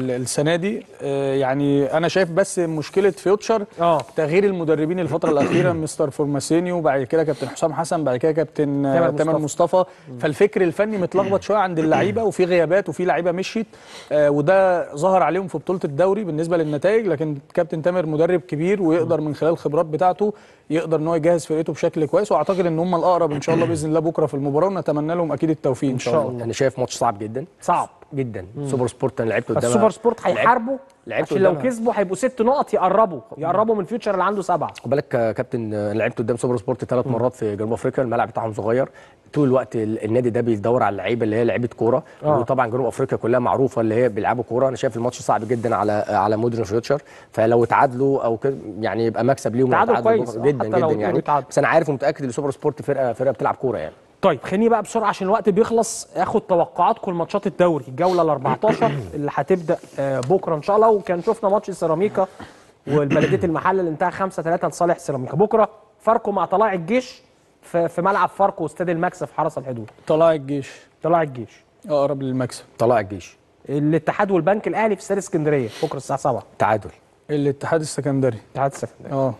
الـ السنه دي آه، يعني انا شايف بس مشكله فيوتشر اه تغيير المدربين الفتره الاخيره مستر فورماسينيو بعد كده كابتن حسام حسن بعد كده كابتن آه، تامر مصطفى فالفكر الفني متلخبط شويه عند اللعيبه وفي غيابات وفي لعيبه مشيت آه، وده ظهر عليهم في بطوله الدوري بالنسبه للنتائج لكن كابتن تامر مدرب كبير ويقدر من خلال الخبرات بتاعته يقدر ان هو يجهز فرقته بشكل كويس واعتقد ان هم الأقرب اقرب ان شاء الله باذن الله بكره في المباراه ونتمنى لهم اكيد التوفيق ان شاء الله انا شايف ماتش صعب جدا صعب جدا سوبر سبورت انا لعبته قدام السوبر سبورت هيحاربه لعبت عشان لو كسبوا هيبقوا ست نقط يقربوا يقربوا من فيوتشر اللي عنده سبعه خد بالك كابتن لعبت قدام سوبر سبورت ثلاث مرات في جنوب افريقيا الملعب بتاعهم صغير طول الوقت النادي ده بيدور على اللعيبه اللي هي لعيبه كوره آه. وطبعا جنوب افريقيا كلها معروفه اللي هي بيلعبوا كوره انا شايف الماتش صعب جدا على على مودرن فيوتشر فلو اتعادلوا او كده يعني يبقى مكسب ليهم تعادل كويس جدا جدا يعني بس انا عارف ومتاكد ان سوبر سبورت فرقه فرقه بتلعب كوره يعني طيب خليني بقى بسرعه عشان الوقت بيخلص اخد توقعاتكم لماتشات الدوري الجوله ال 14 اللي هتبدا آه، بكره ان شاء الله وكان شفنا ماتش سيراميكا والبلديه المحله اللي انتهى 5 3 لصالح سيراميكا بكره فاركو مع طلائع الجيش في ملعب فاركو استاد المكسب في حرس الحدود طلائع الجيش طلائع الجيش اقرب للمكسب طلائع الجيش الاتحاد والبنك الاهلي في استاد اسكندريه بكره الساعه 7 تعادل الاتحاد السكندري الاتحاد السكندري اه,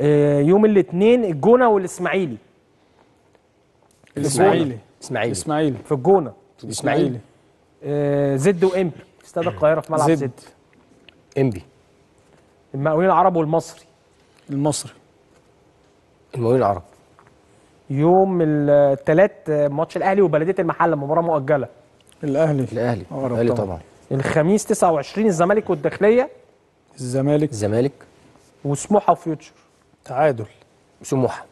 آه، يوم الاثنين الجونه والاسماعيلي الاسماعيلي اسماعيلي اسماعيلي في الجونه اسماعيلي آه، زد وامبي استاد القاهره في ملعب زد, زد. امبي المقاولين العرب والمصري المصري المقاولين العرب يوم الثلاث ماتش الاهلي وبلديه المحله مباراه مؤجله الاهلي الاهلي الاهلي طبعا الخميس 29 الزمالك والداخليه الزمالك الزمالك وسموحه وفيوتشر تعادل سموحه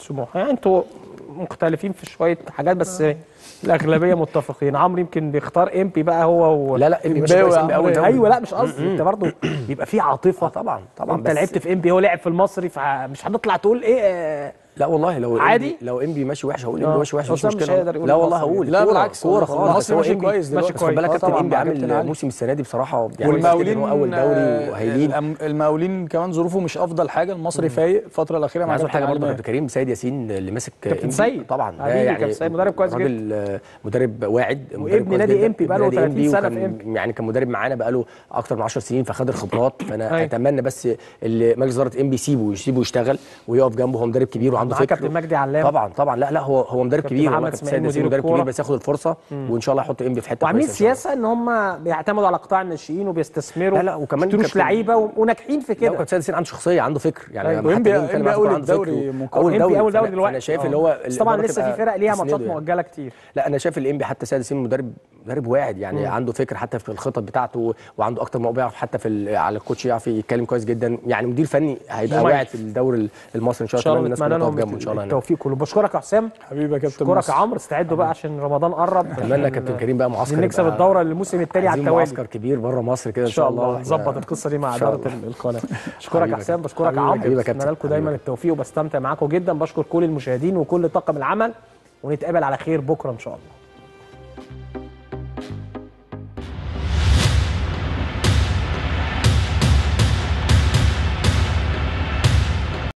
سموحه يعني انتوا مختلفين في شويه حاجات بس آه. الاغلبيه متفقين عمرو يمكن بيختار امبي بقى هو و... لا لا امبي مش ايوه لا مش قصدي انت برضه بيبقى فيه عاطفه طبعا طبعا انت لعبت في امبي هو لعب في المصري فمش هتطلع تقول ايه آه. لا والله لو عادي لو امبي ماشي وحش هقول امبي آه. ماشي وحش مش مشكله لا والله هقول لا بالعكس كوره خالص مصري ماشي كويس ماشي كويس خد بالك آه، كابتن امبي عامل موسم السنه دي بصراحه يعني والمقاولين اول دوري وهيلين المقاولين كمان ظروفه مش افضل حاجه المصري فايق الفتره الاخيره مع حاجه برضه كابتن كريم سيد ياسين اللي ماسك كابتن سيد طبعا يعني كابتن سيد مدرب كويس جدا مدرب واعد وابن نادي امبي بقى له 30 سنه في امبي يعني كان مدرب معانا بقى له اكتر من 10 سنين فخد الخبرات فانا أي. أيوة. اتمنى بس مجلس اداره امبي يسيبه يسيبه يشتغل ويقف جنبه هو مدرب كبير وعنده فكره كابتن مجدي علام طبعا طبعا لا لا هو هو مدرب كبير هو كابتن مدرب كبير بس ياخد الفرصه وان شاء الله يحط امبي في حته وعاملين سياسه ان هم بيعتمدوا على قطاع الناشئين وبيستثمروا لا لا وكمان مش لعيبه وناجحين في كده كابتن سيد عنده شخصيه عنده فكر يعني طيب، امبي اول دوري اول دوري دلوقتي انا شايف اللي هو طبعا لسه في فرق ليها ماتشات مؤجله كتير لا انا شايف الانبي حتى سيد سيمي مدرب مدرب واعد يعني مم. عنده فكر حتى في الخطط بتاعته وعنده اكتر ما بيعرف حتى في على الكوتش يعرف يتكلم كويس جدا يعني مدير فني هيبقى واعد في الدوري المصري ان شاء الله الناس كلها تقف جنبه ان شاء الله يعني. التوفيق كله بشكرك يا حسام حبيبي يا كابتن بشكرك يا عمرو استعدوا بقى عشان رمضان قرب اتمنى يا كابتن كريم بقى معسكر نكسب الدوره للموسم الثاني على التوالي معسكر كبير بره مصر كده ان شاء الله نظبط القصه دي مع اداره القناه بشكرك يا حسام بشكرك يا عمرو اتمنى لكم دايما التوفيق وبستمتع معاكم جدا بشكر كل المشاهدين وكل طاقم العمل ونتقابل على خير بكره ان شاء الله